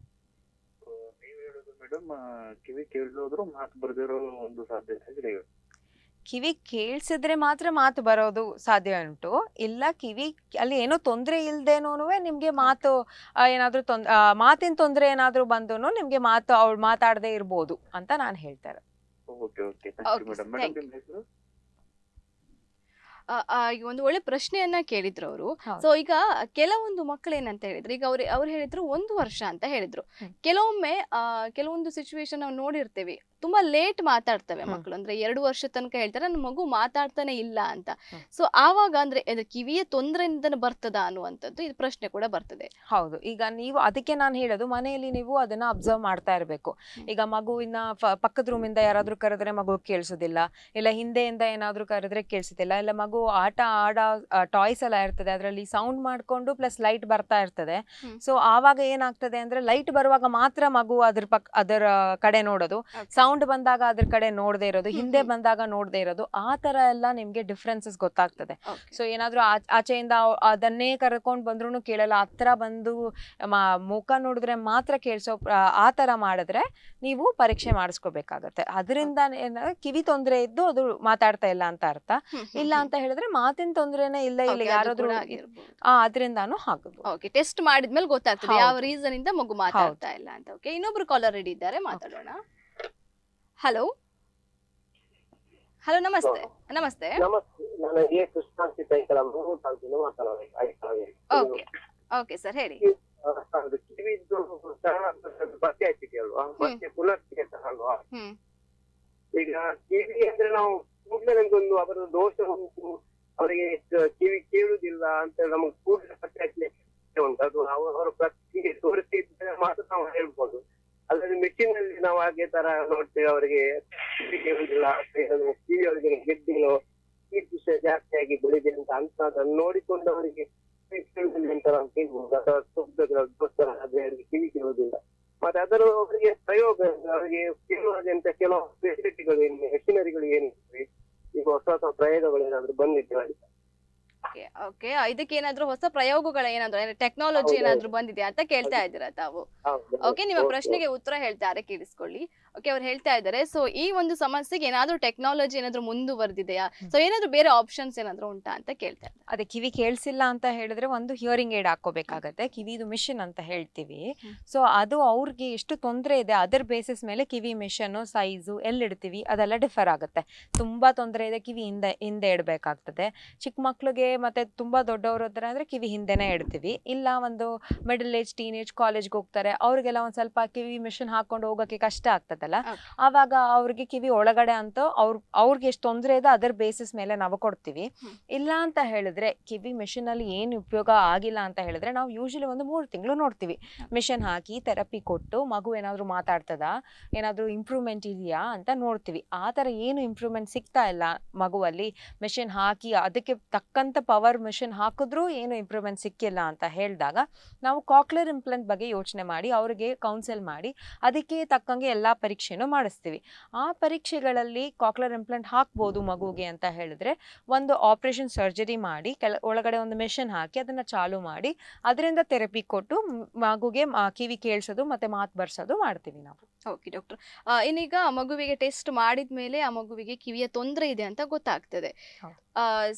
S2: ಕಿವಿ ಕೇಳಿಸಿದ್ರೆ ಮಾತ್ರ ಮಾತು ಬರೋದು ಸಾಧ್ಯ ಉಂಟು ಇಲ್ಲ ಕಿವಿ ಅಲ್ಲಿ ಏನೋ ತೊಂದರೆ ಇಲ್ಲದೇನೂ ನಿಮಗೆ ಮಾತು ಏನಾದರೂ ತೊಂದ ಮಾತಿನ ತೊಂದರೆ ಏನಾದರೂ ಬಂದೂ ನಿಮಗೆ ಮಾತು ಅವ್ಳು ಮಾತಾಡದೆ ಇರ್ಬೋದು ಅಂತ ನಾನು ಹೇಳ್ತಾರೆ
S1: ಒಂದು ಒಳ್ಳೆ ಪ್ರಶ್ನೆಯನ್ನ ಕೇಳಿದ್ರು ಅವರು ಸೊ ಈಗ ಕೆಲವೊಂದು ಮಕ್ಕಳು ಏನಂತ ಹೇಳಿದ್ರು ಈಗ ಅವ್ರು ಅವ್ರು ಹೇಳಿದ್ರು ಒಂದು ವರ್ಷ ಅಂತ ಹೇಳಿದ್ರು ಕೆಲವೊಮ್ಮೆ ಕೆಲವೊಂದು ಸಿಚುವೇಶನ್ ನಾವು ನೋಡಿರ್ತೇವೆ ತುಂಬಾ ಲೇಟ್ ಮಾತಾಡ್ತವೆ ಮಕ್ಕಳು ಅಂದ್ರೆ ಎರಡು ವರ್ಷ ತನಕ ಹೇಳ್ತಾರೆ ನನ್ನ ಮಗು ಮಾತಾಡ್ತಾನೆ ಇಲ್ಲ ಅಂತ ಸೊ ಆವಾಗ
S2: ಅಂದ್ರೆ ಕಿವಿಯ ತೊಂದರೆಯಿಂದ ಬರ್ತದ ಅನ್ನುವಂಥದ್ದು ಇದು ಪ್ರಶ್ನೆ ಕೂಡ ಬರ್ತದೆ ಹೌದು ಈಗ ನೀವು ಅದಕ್ಕೆ ನಾನು ಹೇಳೋದು ಮನೆಯಲ್ಲಿ ನೀವು ಅದನ್ನ ಅಬ್ಸರ್ವ್ ಮಾಡ್ತಾ ಇರಬೇಕು ಈಗ ಮಗುವಿನ ಪಕ್ಕದ ರೂಮ್ ಇಂದ ಯಾರಾದ್ರೂ ಕರೆದ್ರೆ ಮಗು ಕೇಳಿಸೋದಿಲ್ಲ ಇಲ್ಲ ಹಿಂದೆಯಿಂದ ಏನಾದ್ರೂ ಕರೆದ್ರೆ ಕೇಳಿಸೋದಿಲ್ಲ ಇಲ್ಲ ಮಗು ಆಟ ಆಡೋ ಟಾಯ್ಸ್ ಎಲ್ಲ ಇರ್ತದೆ ಅದರಲ್ಲಿ ಸೌಂಡ್ ಮಾಡಿಕೊಂಡು ಪ್ಲಸ್ ಲೈಟ್ ಬರ್ತಾ ಇರ್ತದೆ ಸೊ ಆವಾಗ ಏನಾಗ್ತದೆ ಅಂದ್ರೆ ಲೈಟ್ ಬರುವಾಗ ಮಾತ್ರ ಮಗು ಅದ್ರ ಪಕ್ ಅದರ ಕಡೆ ನೋಡೋದು ಸೌಂಡ್ ಸೌಂಡ್ ಬಂದಾಗ ಅದ್ರ ಕಡೆ ನೋಡದೆ ಇರೋದು ಹಿಂದೆ ಬಂದಾಗ ನೋಡದೆ ಇರೋದು ಆ ತರ ಎಲ್ಲ ನಿಮ್ಗೆ ಡಿಫ್ರೆನ್ಸಸ್ ಗೊತ್ತಾಗ್ತದೆ ಸೊ ಏನಾದ್ರೂ ಆಚೆಯಿಂದ ಅದನ್ನೇ ಕರ್ಕೊಂಡ್ ಬಂದ್ರು ಕೇಳಲ್ಲ ಹತ್ರ ಬಂದು ಮುಖ ನೋಡಿದ್ರೆ ಮಾತ್ರ ಕೇಳಿಸೋ ಆ ತರ ಮಾಡಿದ್ರೆ ನೀವು ಪರೀಕ್ಷೆ ಮಾಡಿಸ್ಕೋಬೇಕಾಗತ್ತೆ ಅದರಿಂದ ಕಿವಿ ತೊಂದರೆ ಇದ್ದು ಅದು ಮಾತಾಡ್ತಾ ಇಲ್ಲ ಅಂತ ಅರ್ಥ ಇಲ್ಲ ಅಂತ ಹೇಳಿದ್ರೆ ಮಾತಿನ ತೊಂದರೆನೇ ಇಲ್ಲ ಇಲ್ಲ ಯಾರಾದ್ರೂ ಅದರಿಂದಾನು ಹಾಕುದು ಓಕೆ ಟೆಸ್ಟ್ ಮಾಡಿದ್ಮೇಲೆ ಗೊತ್ತಾಗ್ತದೆ ಯಾವ
S1: ರೀಸನ್ ಇಂದ ಮಗು ಮಾತಾಡ್ತಾ ಇಲ್ಲ ಅಂತ ಓಕೆ ಇನ್ನೊಬ್ರು ಕಾಲರ್ ರೆಡಿ ಇದ್ದಾರೆ ಮಾತಾಡೋಣ ಹಲೋ ಹಲೋ ನಮಸ್ತೆ ನಮಸ್ತೆ ಓಕೆ ಸರ್ ಹೇಳಿ ಈಗ ಕಿವಿ ಅಂದ್ರೆ ನಾವು ಕೂಡಲೇ ಒಂದು ಅವರ ದೋಷ ಉಂಟು ಅವರಿಗೆ ಕಿವಿ ಕೇಳುವುದಿಲ್ಲ ಅಂತ ನಮ್ಗೆ ಕೂಡಲೇ ಪತ್ತೆ ಉಂಟು ಪ್ರತಿ ತೋರಿಸಿದ್ರೆ ಮಾತ್ರ ನಾವು ಹೇಳ್ಬೋದು ಅಲ್ಲದೆ ಮೆಟ್ಟಿನಲ್ಲಿ ನಾವು ಹಾಗೆ ತರ ನೋಡ್ತೇವೆ ಅವರಿಗೆ ಕಿವಿ ಸಿಗುದಿಲ್ಲ ಕಿವಿ ಅವರಿಗೆ ಗೆಡ್ಡೆಗಳು ಈ ಜಾಸ್ತಿ ಆಗಿ ಬೆಳಿದೆ ಅಂತ ಅಂತ ಅದನ್ನು ನೋಡಿಕೊಂಡು ಅವರಿಗೆ ನಂತರ ಅಂತ ಹೇಳ್ಬೋದು ಅಥವಾ ಶಬ್ದಗಳ ಆದ್ರೆ ಅವರಿಗೆ ಕಿವಿ ಕೇಳುವುದಿಲ್ಲ ಮತ್ತೆ ಅದರ ಅವರಿಗೆ ಪ್ರಯೋಗ ಅವರಿಗೆ ಕೇಳುವಂತ ಕೆಲವು ಫೆಸಿಲಿಟಿಗಳು ಏನು ಮೆಷಿನರಿಗಳು ಏನಿರ್ತವೆ ಈಗ ಹೊಸ ಹೊಸ ಪ್ರಯೋಗಗಳು ಏನಾದ್ರು ಬಂದಿದ್ದೇವೆ ಓಕೆ ಓಕೆ ಇದಕ್ಕೆ ಏನಾದ್ರು ಹೊಸ ಪ್ರಯೋಗಗಳ ಏನಾದ್ರು ಟೆಕ್ನಾಲಜಿ ಏನಾದ್ರು ಬಂದಿದೆ ಅಂತ ಕೇಳ್ತಾ ಇದ್ದೀರಾ ತಾವು ಓಕೆ ನಿಮ್ಮ ಪ್ರಶ್ನೆಗೆ ಉತ್ತರ ಹೇಳ್ತಾರೆ ಕೇಳಿಸ್ಕೊಳ್ಳಿ ಓಕೆ ಅವ್ರು ಹೇಳ್ತಾ ಇದ್ದಾರೆ ಸೊ ಈ ಒಂದು ಸಮಸ್ಯೆಗೆ ಏನಾದ್ರು ಟೆಕ್ನಾಲಜಿ ಏನಾದ್ರು ಮುಂದುವರೆದಿದೆಯಾ ಸೊ ಏನಾದ್ರು ಬೇರೆ ಆಪ್ಷನ್ಸ್ ಏನಾದ್ರು ಉಂಟಾ ಅಂತ ಕೇಳ್ತಾ
S2: ಇದ್ದಾರೆ ಅದೇ ಕಿವಿ ಕೇಳಿಸಿಲ್ಲ ಅಂತ ಹೇಳಿದ್ರೆ ಒಂದು ಹಿಯರಿಂಗ್ ಏಡ್ ಹಾಕೋಬೇಕಾಗತ್ತೆ ಕಿವಿದು ಮಿಷಿನ್ ಅಂತ ಹೇಳ್ತೀವಿ ಸೊ ಅದು ಅವ್ರಿಗೆ ಎಷ್ಟು ತೊಂದರೆ ಇದೆ ಅದರ್ ಬೇಸಿಸ್ ಮೇಲೆ ಕಿವಿ ಮಿಷನ್ ಸೈಜು ಇಡ್ತೀವಿ ಅದೆಲ್ಲ ಡಿಫರ್ ಆಗುತ್ತೆ ತುಂಬಾ ತೊಂದರೆ ಇದೆ ಕಿವಿ ಹಿಂದೆ ಹಿಂದೆ ಇಡಬೇಕಾಗ್ತದೆ ಚಿಕ್ಕ ಮಕ್ಳಿಗೆ ಮತ್ತೆ ತುಂಬಾ ದೊಡ್ಡವರು ಅಂದ್ರೆ ಕಿವಿ ಹಿಂದೆನೆ ಇಡ್ತೀವಿ ಇಲ್ಲ ಒಂದು ಮಿಡಲ್ ಏಜ್ ಟೀನ್ ಏಜ್ ಕಾಲೇಜ್ಗೆ ಹೋಗ್ತಾರೆ ಅವ್ರಿಗೆಲ್ಲ ಒಂದ್ ಸ್ವಲ್ಪ ಕಿವಿ ಮಿಷನ್ ಹಾಕೊಂಡು ಹೋಗೋಕೆ ಕಷ್ಟ ಆಗ್ತದಲ್ಲ ಆವಾಗ ಅವ್ರಿಗೆ ಕಿವಿ ಒಳಗಡೆ ಅಂತ ಅವ್ರ ಅವ್ರಿಗೆ ಎಷ್ಟು ತೊಂದರೆ ಇದೆ ಅದರ ಬೇಸಿಸ್ ಮೇಲೆ ನಾವು ಕೊಡ್ತೀವಿ ಇಲ್ಲ ಅಂತ ಹೇಳಿದ್ರೆ ಕಿವಿ ಮೆಷಿನ್ ಅಲ್ಲಿ ಏನು ಉಪಯೋಗ ಆಗಿಲ್ಲ ಅಂತ ಹೇಳಿದ್ರೆ ನಾವು ಯೂಶಲಿ ಒಂದು ಮೂರು ತಿಂಗಳು ನೋಡ್ತೀವಿ ಮಿಷನ್ ಹಾಕಿ ಥೆರಪಿ ಕೊಟ್ಟು ಮಗು ಏನಾದರೂ ಮಾತಾಡ್ತದ ಏನಾದರೂ ಇಂಪ್ರೂವ್ಮೆಂಟ್ ಇದೆಯಾ ಅಂತ ನೋಡ್ತೀವಿ ಆ ಏನು ಇಂಪ್ರೂವ್ಮೆಂಟ್ ಸಿಗ್ತಾ ಇಲ್ಲ ಮಗುವಲ್ಲಿ ಮೆಷಿನ್ ಹಾಕಿ ಅದಕ್ಕೆ ತಕ್ಕಂತ ಪವರ್ ಮಿಷಿನ್ ಹಾಕಿದ್ರೂ ಏನು ಇಂಪ್ರೂವ್ಮೆಂಟ್ ಸಿಕ್ಕಿಲ್ಲ ಅಂತ ಹೇಳಿದಾಗ ನಾವು ಕಾಕ್ಲರ್ ಇಂಪ್ಲೆಂಟ್ ಬಗ್ಗೆ ಯೋಚನೆ ಮಾಡಿ ಅವರಿಗೆ ಕೌನ್ಸಿಲ್ ಮಾಡಿ ಅದಕ್ಕೆ ತಕ್ಕಂಗೆ ಎಲ್ಲ ಪರೀಕ್ಷೆನೂ ಮಾಡಿಸ್ತೀವಿ ಆ ಪರೀಕ್ಷೆಗಳಲ್ಲಿ ಕಾಕ್ಲರ್ ಇಂಪ್ಲೆಂಟ್ ಹಾಕ್ಬೋದು ಮಗುಗೆ ಅಂತ ಹೇಳಿದ್ರೆ ಒಂದು ಆಪ್ರೇಷನ್ ಸರ್ಜರಿ ಮಾಡಿ ಕೆಲ ಒಳಗಡೆ ಒಂದು ಮೆಷಿನ್ ಹಾಕಿ ಅದನ್ನು ಚಾಲು ಮಾಡಿ ಅದರಿಂದ ಥೆರಪಿ ಕೊಟ್ಟು ಮಗುಗೆ ಕಿವಿ ಕೇಳಿಸೋದು ಮತ್ತೆ ಮಾತು ಬರ್ಸೋದು ಮಾಡ್ತೀವಿ ನಾವು ಓಕೆ ಡಾಕ್ಟರ್ ಇನ್ನೀಗ ಮಗುವಿಗೆ ಟೆಸ್ಟ್
S1: ಮಾಡಿದ ಮೇಲೆ ಆ ಮಗುವಿಗೆ ಕಿವಿಯ ತೊಂದರೆ ಇದೆ ಅಂತ ಗೊತ್ತಾಗ್ತದೆ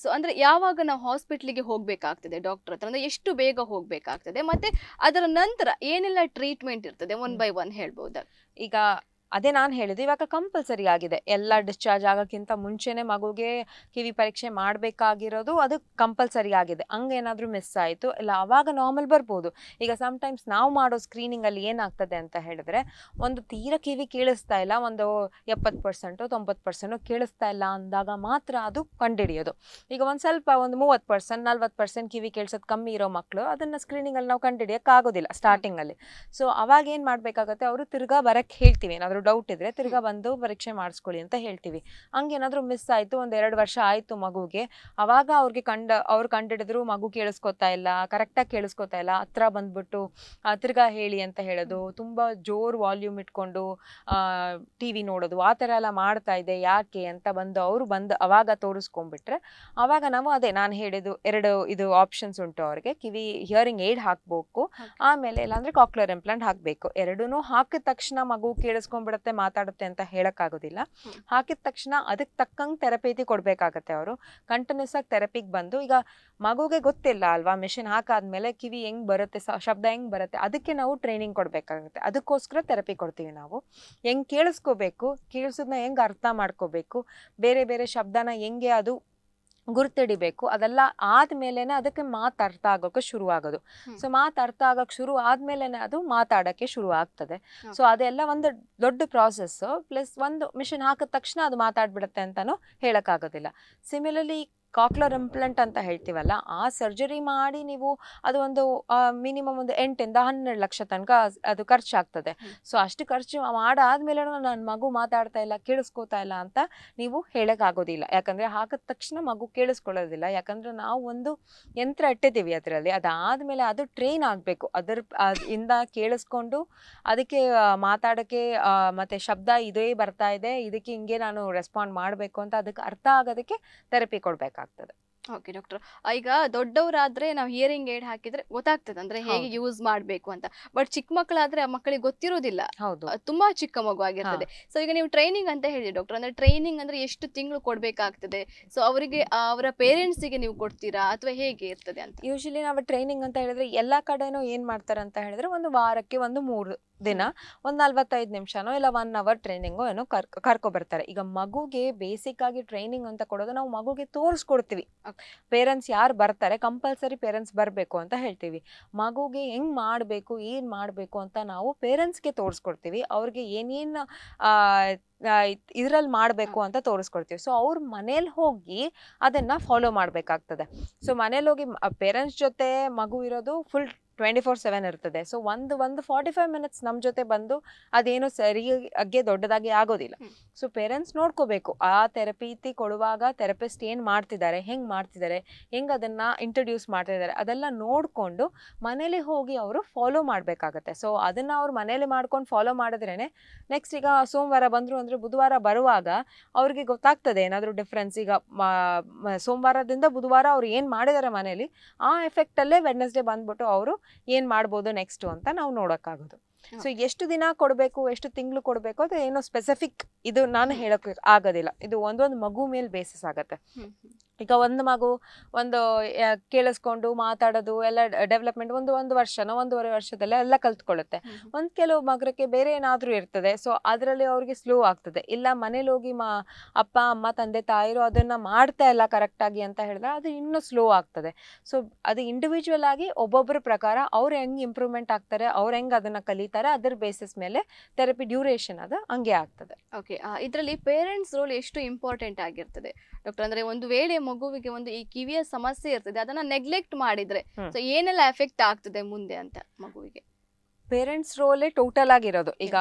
S1: ಸೊ ಅಂದರೆ ಯಾವಾಗ ನಾವು ಹಾಸ್ಪಿಟ್ಲಿಗೆ ಹೋಗಬೇಕಾಗ್ತದೆ ಡಾಕ್ಟರ್ ಹತ್ರ ಅಂದರೆ ಎಷ್ಟು ಬೇಗ ಹೋಗಬೇಕಾಗ್ತದೆ ಮತ್ತು ಅದರ ನಂತರ
S2: ಏನೆಲ್ಲ ಟ್ರೀಟ್ಮೆಂಟ್ ಇರ್ತದೆ ಒನ್ ಬೈ ಒನ್ ಹೇಳ್ಬೋದು ಈಗ ಅದೇ ನಾನು ಹೇಳಿದೆ ಇವಾಗ ಕಂಪಲ್ಸರಿ ಆಗಿದೆ ಎಲ್ಲ ಡಿಸ್ಚಾರ್ಜ್ ಆಗೋಕ್ಕಿಂತ ಮುಂಚೆನೇ ಮಗುಗೆ ಕಿವಿ ಪರೀಕ್ಷೆ ಮಾಡಬೇಕಾಗಿರೋದು ಅದು ಕಂಪಲ್ಸರಿ ಆಗಿದೆ ಹಂಗೇನಾದರೂ ಮಿಸ್ ಆಯಿತು ಇಲ್ಲ ಆವಾಗ ನಾರ್ಮಲ್ ಬರ್ಬೋದು ಈಗ ಸಮ್ಟೈಮ್ಸ್ ನಾವು ಮಾಡೋ ಸ್ಕ್ರೀನಿಂಗಲ್ಲಿ ಏನಾಗ್ತದೆ ಅಂತ ಹೇಳಿದ್ರೆ ಒಂದು ತೀರ ಕಿವಿ ಕೇಳಿಸ್ತಾ ಇಲ್ಲ ಒಂದು ಎಪ್ಪತ್ತು ಪರ್ಸೆಂಟು ತೊಂಬತ್ತು ಪರ್ಸೆಂಟು ಕೇಳಿಸ್ತಾ ಇಲ್ಲ ಅಂದಾಗ ಮಾತ್ರ ಅದು ಕಂಡುಹಿಡಿಯೋದು ಈಗ ಒಂದು ಸ್ವಲ್ಪ ಒಂದು ಮೂವತ್ತು ಪರ್ಸೆಂಟ್ ನಲ್ವತ್ತು ಪರ್ಸೆಂಟ್ ಕಿವಿ ಕೇಳಿಸೋದು ಕಮ್ಮಿ ಇರೋ ಮಕ್ಕಳು ಅದನ್ನು ಸ್ಕ್ರೀನಿಂಗಲ್ಲಿ ನಾವು ಕಂಡುಹಿಡಿಯೋಕ್ಕಾಗೋದಿಲ್ಲ ಸ್ಟಾರ್ಟಿಂಗಲ್ಲಿ ಸೊ ಅವಾಗ ಏನು ಮಾಡಬೇಕಾಗುತ್ತೆ ಅವರು ತಿರ್ಗಾ ಬರೋಕ್ಕೆ ಹೇಳ್ತೀವಿ ಏನಾದರೂ ಏನಾದರೂ ಡೌಟ್ ಇದ್ರೆ ತಿರ್ಗಾ ಬಂದು ಪರೀಕ್ಷೆ ಮಾಡಿಸ್ಕೊಳ್ಳಿ ಅಂತ ಹೇಳ್ತೀವಿ ಹಂಗೇನಾದ್ರೂ ಮಿಸ್ ಆಯಿತು ಒಂದು ಎರಡು ವರ್ಷ ಆಯಿತು ಮಗುಗೆ ಅವಾಗ ಅವ್ರಿಗೆ ಕಂಡ ಅವ್ರು ಕಂಡಿಡಿದ್ರು ಮಗು ಕೇಳಿಸ್ಕೊತಾ ಇಲ್ಲ ಕರೆಕ್ಟಾಗಿ ಕೇಳಿಸ್ಕೊತಾ ಇಲ್ಲ ಹತ್ರ ಬಂದ್ಬಿಟ್ಟು ತಿರ್ಗಾ ಹೇಳಿ ಅಂತ ಹೇಳೋದು ತುಂಬ ಜೋರು ವಾಲ್ಯೂಮ್ ಇಟ್ಕೊಂಡು ಟಿ ವಿ ನೋಡೋದು ಆ ಥರ ಎಲ್ಲ ಮಾಡ್ತಾ ಇದೆ ಯಾಕೆ ಅಂತ ಬಂದು ಅವರು ಬಂದು ಅವಾಗ ತೋರಿಸ್ಕೊಂಡ್ಬಿಟ್ರೆ ಆವಾಗ ನಾವು ಅದೇ ನಾನು ಹೇಳಿದ್ದು ಎರಡು ಇದು ಆಪ್ಷನ್ಸ್ ಉಂಟು ಅವ್ರಿಗೆ ಕಿವಿ ಹಿಯರಿಂಗ್ ಏಡ್ ಹಾಕಬೇಕು ಆಮೇಲೆ ಇಲ್ಲಾಂದರೆ ಕಾಕ್ಲರ್ ಇಂಪ್ಲಾಂಟ್ ಹಾಕಬೇಕು ಎರಡೂ ಹಾಕಿದ ತಕ್ಷಣ ಮಗು ಕೇಳಿಸ್ಕೊಂಡ್ಬಿಡುತ್ತೆ ಬಿಡತ್ತೆ ಮಾತಾಡುತ್ತೆ ಅಂತ ಹೇಳೋಕ್ಕಾಗೋದಿಲ್ಲ ಹಾಕಿದ ತಕ್ಷಣ ಅದಕ್ಕೆ ತಕ್ಕಂಗೆ ಥೆರಪೇತಿ ಕೊಡಬೇಕಾಗತ್ತೆ ಅವರು ಕಂಟಿನ್ಯೂಸ್ ಆಗಿ ಥೆರಪಿಗೆ ಬಂದು ಈಗ ಮಗುಗೆ ಗೊತ್ತಿಲ್ಲ ಅಲ್ವಾ ಮೆಷಿನ್ ಹಾಕಾದ್ಮೇಲೆ ಕಿವಿ ಹೆಂಗ್ ಬರುತ್ತೆ ಶಬ್ದ ಹೆಂಗ್ ಬರುತ್ತೆ ಅದಕ್ಕೆ ನಾವು ಟ್ರೈನಿಂಗ್ ಕೊಡಬೇಕಾಗುತ್ತೆ ಅದಕ್ಕೋಸ್ಕರ ಥೆರಪಿ ಕೊಡ್ತೀವಿ ನಾವು ಹೆಂಗ್ ಕೇಳಿಸ್ಕೋಬೇಕು ಕೇಳಿಸೋದನ್ನ ಹೆಂಗ್ ಅರ್ಥ ಮಾಡ್ಕೋಬೇಕು ಬೇರೆ ಬೇರೆ ಶಬ್ದನ ಹೆಂಗೆ ಅದು ಗುರ್ತಿಡಿಬೇಕು ಅದೆಲ್ಲ ಆದ್ಮೇಲೆ ಅದಕ್ಕೆ ಮಾತು ಅರ್ಥ ಆಗೋಕೆ ಶುರು ಆಗೋದು ಸೊ ಮಾತು ಅರ್ಥ ಆಗೋಕೆ ಶುರು ಆದ್ಮೇಲೆ ಅದು ಮಾತಾಡೋಕ್ಕೆ ಶುರು ಆಗ್ತದೆ ಸೊ ಅದೆಲ್ಲ ಒಂದು ದೊಡ್ಡ ಪ್ರಾಸೆಸ್ ಪ್ಲಸ್ ಒಂದು ಮಿಷನ್ ಹಾಕಿದ ತಕ್ಷಣ ಅದು ಮಾತಾಡ್ಬಿಡತ್ತೆ ಅಂತಾನು ಹೇಳೋಕ್ಕಾಗೋದಿಲ್ಲ ಸಿಮಿಲರ್ಲಿ ಕಾಕ್ಲರ್ ಇಂಪ್ಲೆಂಟ್ ಅಂತ ಹೇಳ್ತೀವಲ್ಲ ಆ ಸರ್ಜರಿ ಮಾಡಿ ನೀವು ಅದು ಒಂದು ಮಿನಿಮಮ್ ಒಂದು ಎಂಟಿಂದ ಹನ್ನೆರಡು ಲಕ್ಷ ತನಕ ಅದು ಖರ್ಚಾಗ್ತದೆ ಸೊ ಅಷ್ಟು ಖರ್ಚು ಮಾಡಾದ್ಮೇಲೆ ನನ್ನ ಮಗು ಮಾತಾಡ್ತಾ ಇಲ್ಲ ಕೇಳಿಸ್ಕೋತಾ ಇಲ್ಲ ಅಂತ ನೀವು ಹೇಳೋಕ್ಕಾಗೋದಿಲ್ಲ ಯಾಕಂದರೆ ಹಾಕಿದ ತಕ್ಷಣ ಮಗು ಕೇಳಿಸ್ಕೊಳ್ಳೋದಿಲ್ಲ ಯಾಕಂದರೆ ನಾವು ಒಂದು ಯಂತ್ರ ಇಟ್ಟಿದ್ದೀವಿ ಅದರಲ್ಲಿ ಅದಾದಮೇಲೆ ಅದು ಟ್ರೈನ್ ಆಗಬೇಕು ಅದರ ಇಂದ ಕೇಳಿಸ್ಕೊಂಡು ಅದಕ್ಕೆ ಮಾತಾಡೋಕ್ಕೆ ಮತ್ತು ಶಬ್ದ ಇದೇ ಬರ್ತಾ ಇದೆ ಇದಕ್ಕೆ ಹಿಂಗೆ ನಾನು ರೆಸ್ಪಾಂಡ್ ಮಾಡಬೇಕು ಅಂತ ಅದಕ್ಕೆ ಅರ್ಥ ಆಗೋದಕ್ಕೆ ಥೆರಪಿ ಕೊಡಬೇಕು ಗೊತ್ತಾಗ್ತದೆ
S1: ಓಕೆ ಡಾಕ್ಟರ್ ಈಗ ದೊಡ್ಡವರಾದ್ರೆ ನಾವು ಹಿಯರಿಂಗ್ ಏಡ್ ಹಾಕಿದ್ರೆ ಗೊತ್ತಾಗ್ತದೆ ಅಂದ್ರೆ ಹೇಗೆ ಯೂಸ್ ಮಾಡಬೇಕು ಅಂತ ಬಟ್ ಚಿಕ್ಕ ಮಕ್ಕಳಾದ್ರೆ ಆ ಮಕ್ಕಳಿಗೆ ಗೊತ್ತಿರೋದಿಲ್ಲ ಹೌದು ತುಂಬಾ ಚಿಕ್ಕ ಮಗು ಆಗಿರ್ತದೆ ಸೊ ಈಗ ನೀವು ಟ್ರೈನಿಂಗ್ ಅಂತ ಹೇಳಿ ಡಾಕ್ಟರ್ ಅಂದ್ರೆ ಟ್ರೈನಿಂಗ್ ಅಂದ್ರೆ ಎಷ್ಟು ತಿಂಗಳು ಕೊಡ್ಬೇಕಾಗ್ತದೆ ಸೊ ಅವರಿಗೆ ಅವರ ಪೇರೆಂಟ್ಸ್ ಗೆ ನೀವು ಕೊಡ್ತೀರಾ
S2: ಅಥವಾ ಹೇಗೆ ಇರ್ತದೆ ಅಂತ ಯೂಶಲಿ ನಾವು ಟ್ರೈನಿಂಗ್ ಅಂತ ಹೇಳಿದ್ರೆ ಎಲ್ಲಾ ಕಡೆನೂ ಏನ್ ಮಾಡ್ತಾರೆ ಅಂತ ಹೇಳಿದ್ರೆ ಒಂದು ವಾರಕ್ಕೆ ಒಂದು ಮೂರು ದಿನ ಒಂದು ನಲ್ವತ್ತೈದು ನಿಮಿಷನೋ ಇಲ್ಲ ಒನ್ ಅವರ್ ಟ್ರೈನಿಂಗೋ ಏನೋ ಕರ್ಕ ಕರ್ಕೊಬರ್ತಾರೆ ಈಗ ಮಗುಗೆ ಬೇಸಿಕ್ ಆಗಿ ಟ್ರೈನಿಂಗ್ ಅಂತ ಕೊಡೋದು ನಾವು ಮಗುಗೆ ತೋರಿಸ್ಕೊಡ್ತೀವಿ ಪೇರೆಂಟ್ಸ್ ಯಾರು ಬರ್ತಾರೆ ಕಂಪಲ್ಸರಿ ಪೇರೆಂಟ್ಸ್ ಬರಬೇಕು ಅಂತ ಹೇಳ್ತೀವಿ ಮಗುಗೆ ಹೆಂಗ್ ಮಾಡಬೇಕು ಏನು ಮಾಡಬೇಕು ಅಂತ ನಾವು ಪೇರೆಂಟ್ಸ್ಗೆ ತೋರಿಸ್ಕೊಡ್ತೀವಿ ಅವ್ರಿಗೆ ಏನೇನು ಇದರಲ್ಲಿ ಮಾಡಬೇಕು ಅಂತ ತೋರಿಸ್ಕೊಡ್ತೀವಿ ಸೊ ಅವ್ರ ಮನೇಲಿ ಹೋಗಿ ಅದನ್ನು ಫಾಲೋ ಮಾಡಬೇಕಾಗ್ತದೆ ಸೊ ಮನೇಲಿ ಹೋಗಿ ಪೇರೆಂಟ್ಸ್ ಜೊತೆ ಮಗು ಇರೋದು ಫುಲ್ ಟ್ವೆಂಟಿ ಫೋರ್ ಸೆವೆನ್ ಇರ್ತದೆ ಸೊ ಒಂದು ಒಂದು ಫಾರ್ಟಿ ಫೈವ್ ಮಿನಿಟ್ಸ್ ನಮ್ಮ ಜೊತೆ ಬಂದು ಅದೇನು ಸರಿಯಾಗಿ ದೊಡ್ಡದಾಗಿ ಆಗೋದಿಲ್ಲ ಸೊ ಪೇರೆಂಟ್ಸ್ ನೋಡ್ಕೋಬೇಕು ಆ ಥೆರಪಿತಿ ಕೊಡುವಾಗ ಥೆರಪಿಸ್ಟ್ ಏನು ಮಾಡ್ತಿದ್ದಾರೆ ಹೆಂಗೆ ಮಾಡ್ತಿದ್ದಾರೆ ಹೆಂಗೆ ಅದನ್ನು ಇಂಟ್ರೊಡ್ಯೂಸ್ ಮಾಡ್ತಿದ್ದಾರೆ ಅದೆಲ್ಲ ನೋಡಿಕೊಂಡು ಮನೇಲಿ ಹೋಗಿ ಅವರು ಫಾಲೋ ಮಾಡಬೇಕಾಗತ್ತೆ ಸೊ ಅದನ್ನು ಅವ್ರು ಮನೇಲಿ ಮಾಡ್ಕೊಂಡು ಫಾಲೋ ಮಾಡಿದ್ರೇ ನೆಕ್ಸ್ಟ್ ಈಗ ಸೋಮವಾರ ಬಂದರು ಅಂದರೆ ಬುಧವಾರ ಬರುವಾಗ ಅವ್ರಿಗೆ ಗೊತ್ತಾಗ್ತದೆ ಏನಾದರೂ ಡಿಫ್ರೆನ್ಸ್ ಈಗ ಸೋಮವಾರದಿಂದ ಬುಧವಾರ ಅವ್ರು ಏನು ಮಾಡಿದ್ದಾರೆ ಮನೇಲಿ ಆ ಎಫೆಕ್ಟಲ್ಲೇ ವೆಡ್ನಸ್ಡೇ ಬಂದುಬಿಟ್ಟು ಅವರು ಏನು ಮಾಡ್ಬೋದು ನೆಕ್ಸ್ಟು ಅಂತ ನಾವು ನೋಡೋಕ್ಕಾಗೋದು ಸೊ ಎಷ್ಟು ದಿನ ಕೊಡಬೇಕು ಎಷ್ಟು ತಿಂಗಳು ಕೊಡಬೇಕು ಅದು ಏನೋ ಸ್ಪೆಸಿಫಿಕ್ ಇದು ನಾನು ಹೇಳಕ್ ಆಗೋದಿಲ್ಲ ಇದು ಒಂದೊಂದು ಮಗು ಮೇಲೆ ಬೇಸಸ್ ಆಗುತ್ತೆ ಈಗ ಒಂದು ಮಗು ಒಂದು ಕೇಳಿಸ್ಕೊಂಡು ಮಾತಾಡೋದು ಎಲ್ಲ ಡೆವಲಪ್ಮೆಂಟ್ ಒಂದು ಒಂದು ವರ್ಷನೋ ಒಂದೂವರೆ ವರ್ಷದಲ್ಲೇ ಎಲ್ಲ ಕಲ್ತ್ಕೊಳ್ಳುತ್ತೆ ಒಂದು ಕೆಲವು ಮಗರಕ್ಕೆ ಬೇರೆ ಏನಾದರೂ ಇರ್ತದೆ ಸೊ ಅದರಲ್ಲಿ ಅವ್ರಿಗೆ ಸ್ಲೋ ಆಗ್ತದೆ ಇಲ್ಲ ಮನೇಲಿ ಹೋಗಿ ಮಾ ಅಪ್ಪ ಅಮ್ಮ ತಂದೆ ತಾಯಿರು ಅದನ್ನು ಮಾಡ್ತಾ ಇಲ್ಲ ಕರೆಕ್ಟಾಗಿ ಅಂತ ಹೇಳಿದ್ರೆ ಅದು ಇನ್ನೂ ಸ್ಲೋ ಆಗ್ತದೆ ಸೊ ಅದು ಇಂಡಿವಿಜುವಲ್ ಆಗಿ ಒಬ್ಬೊಬ್ಬರ ಪ್ರಕಾರ ಅವ್ರು ಹೆಂಗೆ ಇಂಪ್ರೂವ್ಮೆಂಟ್ ಆಗ್ತಾರೆ ಅವ್ರು ಹೆಂಗೆ ಅದನ್ನು ಕಲಿತಾರೆ ಅದರ ಬೇಸಿಸ್ ಮೇಲೆ ಥೆರಪಿ ಡ್ಯೂರೇಷನ್ ಅದು ಹಂಗೆ ಆಗ್ತದೆ
S1: ಓಕೆ ಇದರಲ್ಲಿ ಪೇರೆಂಟ್ಸ್ ರೋಲ್ ಎಷ್ಟು ಇಂಪಾರ್ಟೆಂಟ್ ಆಗಿರ್ತದೆ ಡಾಕ್ಟರ್ ಅಂದ್ರೆ ಒಂದು ವೇಳೆ ಮಗುವಿಗೆ ಒಂದು ಈ ಕಿವಿಯ ಸಮಸ್ಯೆ ಇರ್ತದೆ ಅದನ್ನ ನೆಗ್ಲೆಕ್ಟ್ ಮಾಡಿದ್ರೆ ಸೊ ಏನೆಲ್ಲ ಎಫೆಕ್ಟ್ ಆಗ್ತದೆ ಮುಂದೆ ಅಂತ ಮಗುವಿಗೆ
S2: ಪೇರೆಂಟ್ಸ್ ರೋಲೇ ಟೋಟಲ್ ಆಗಿರೋದು ಈಗ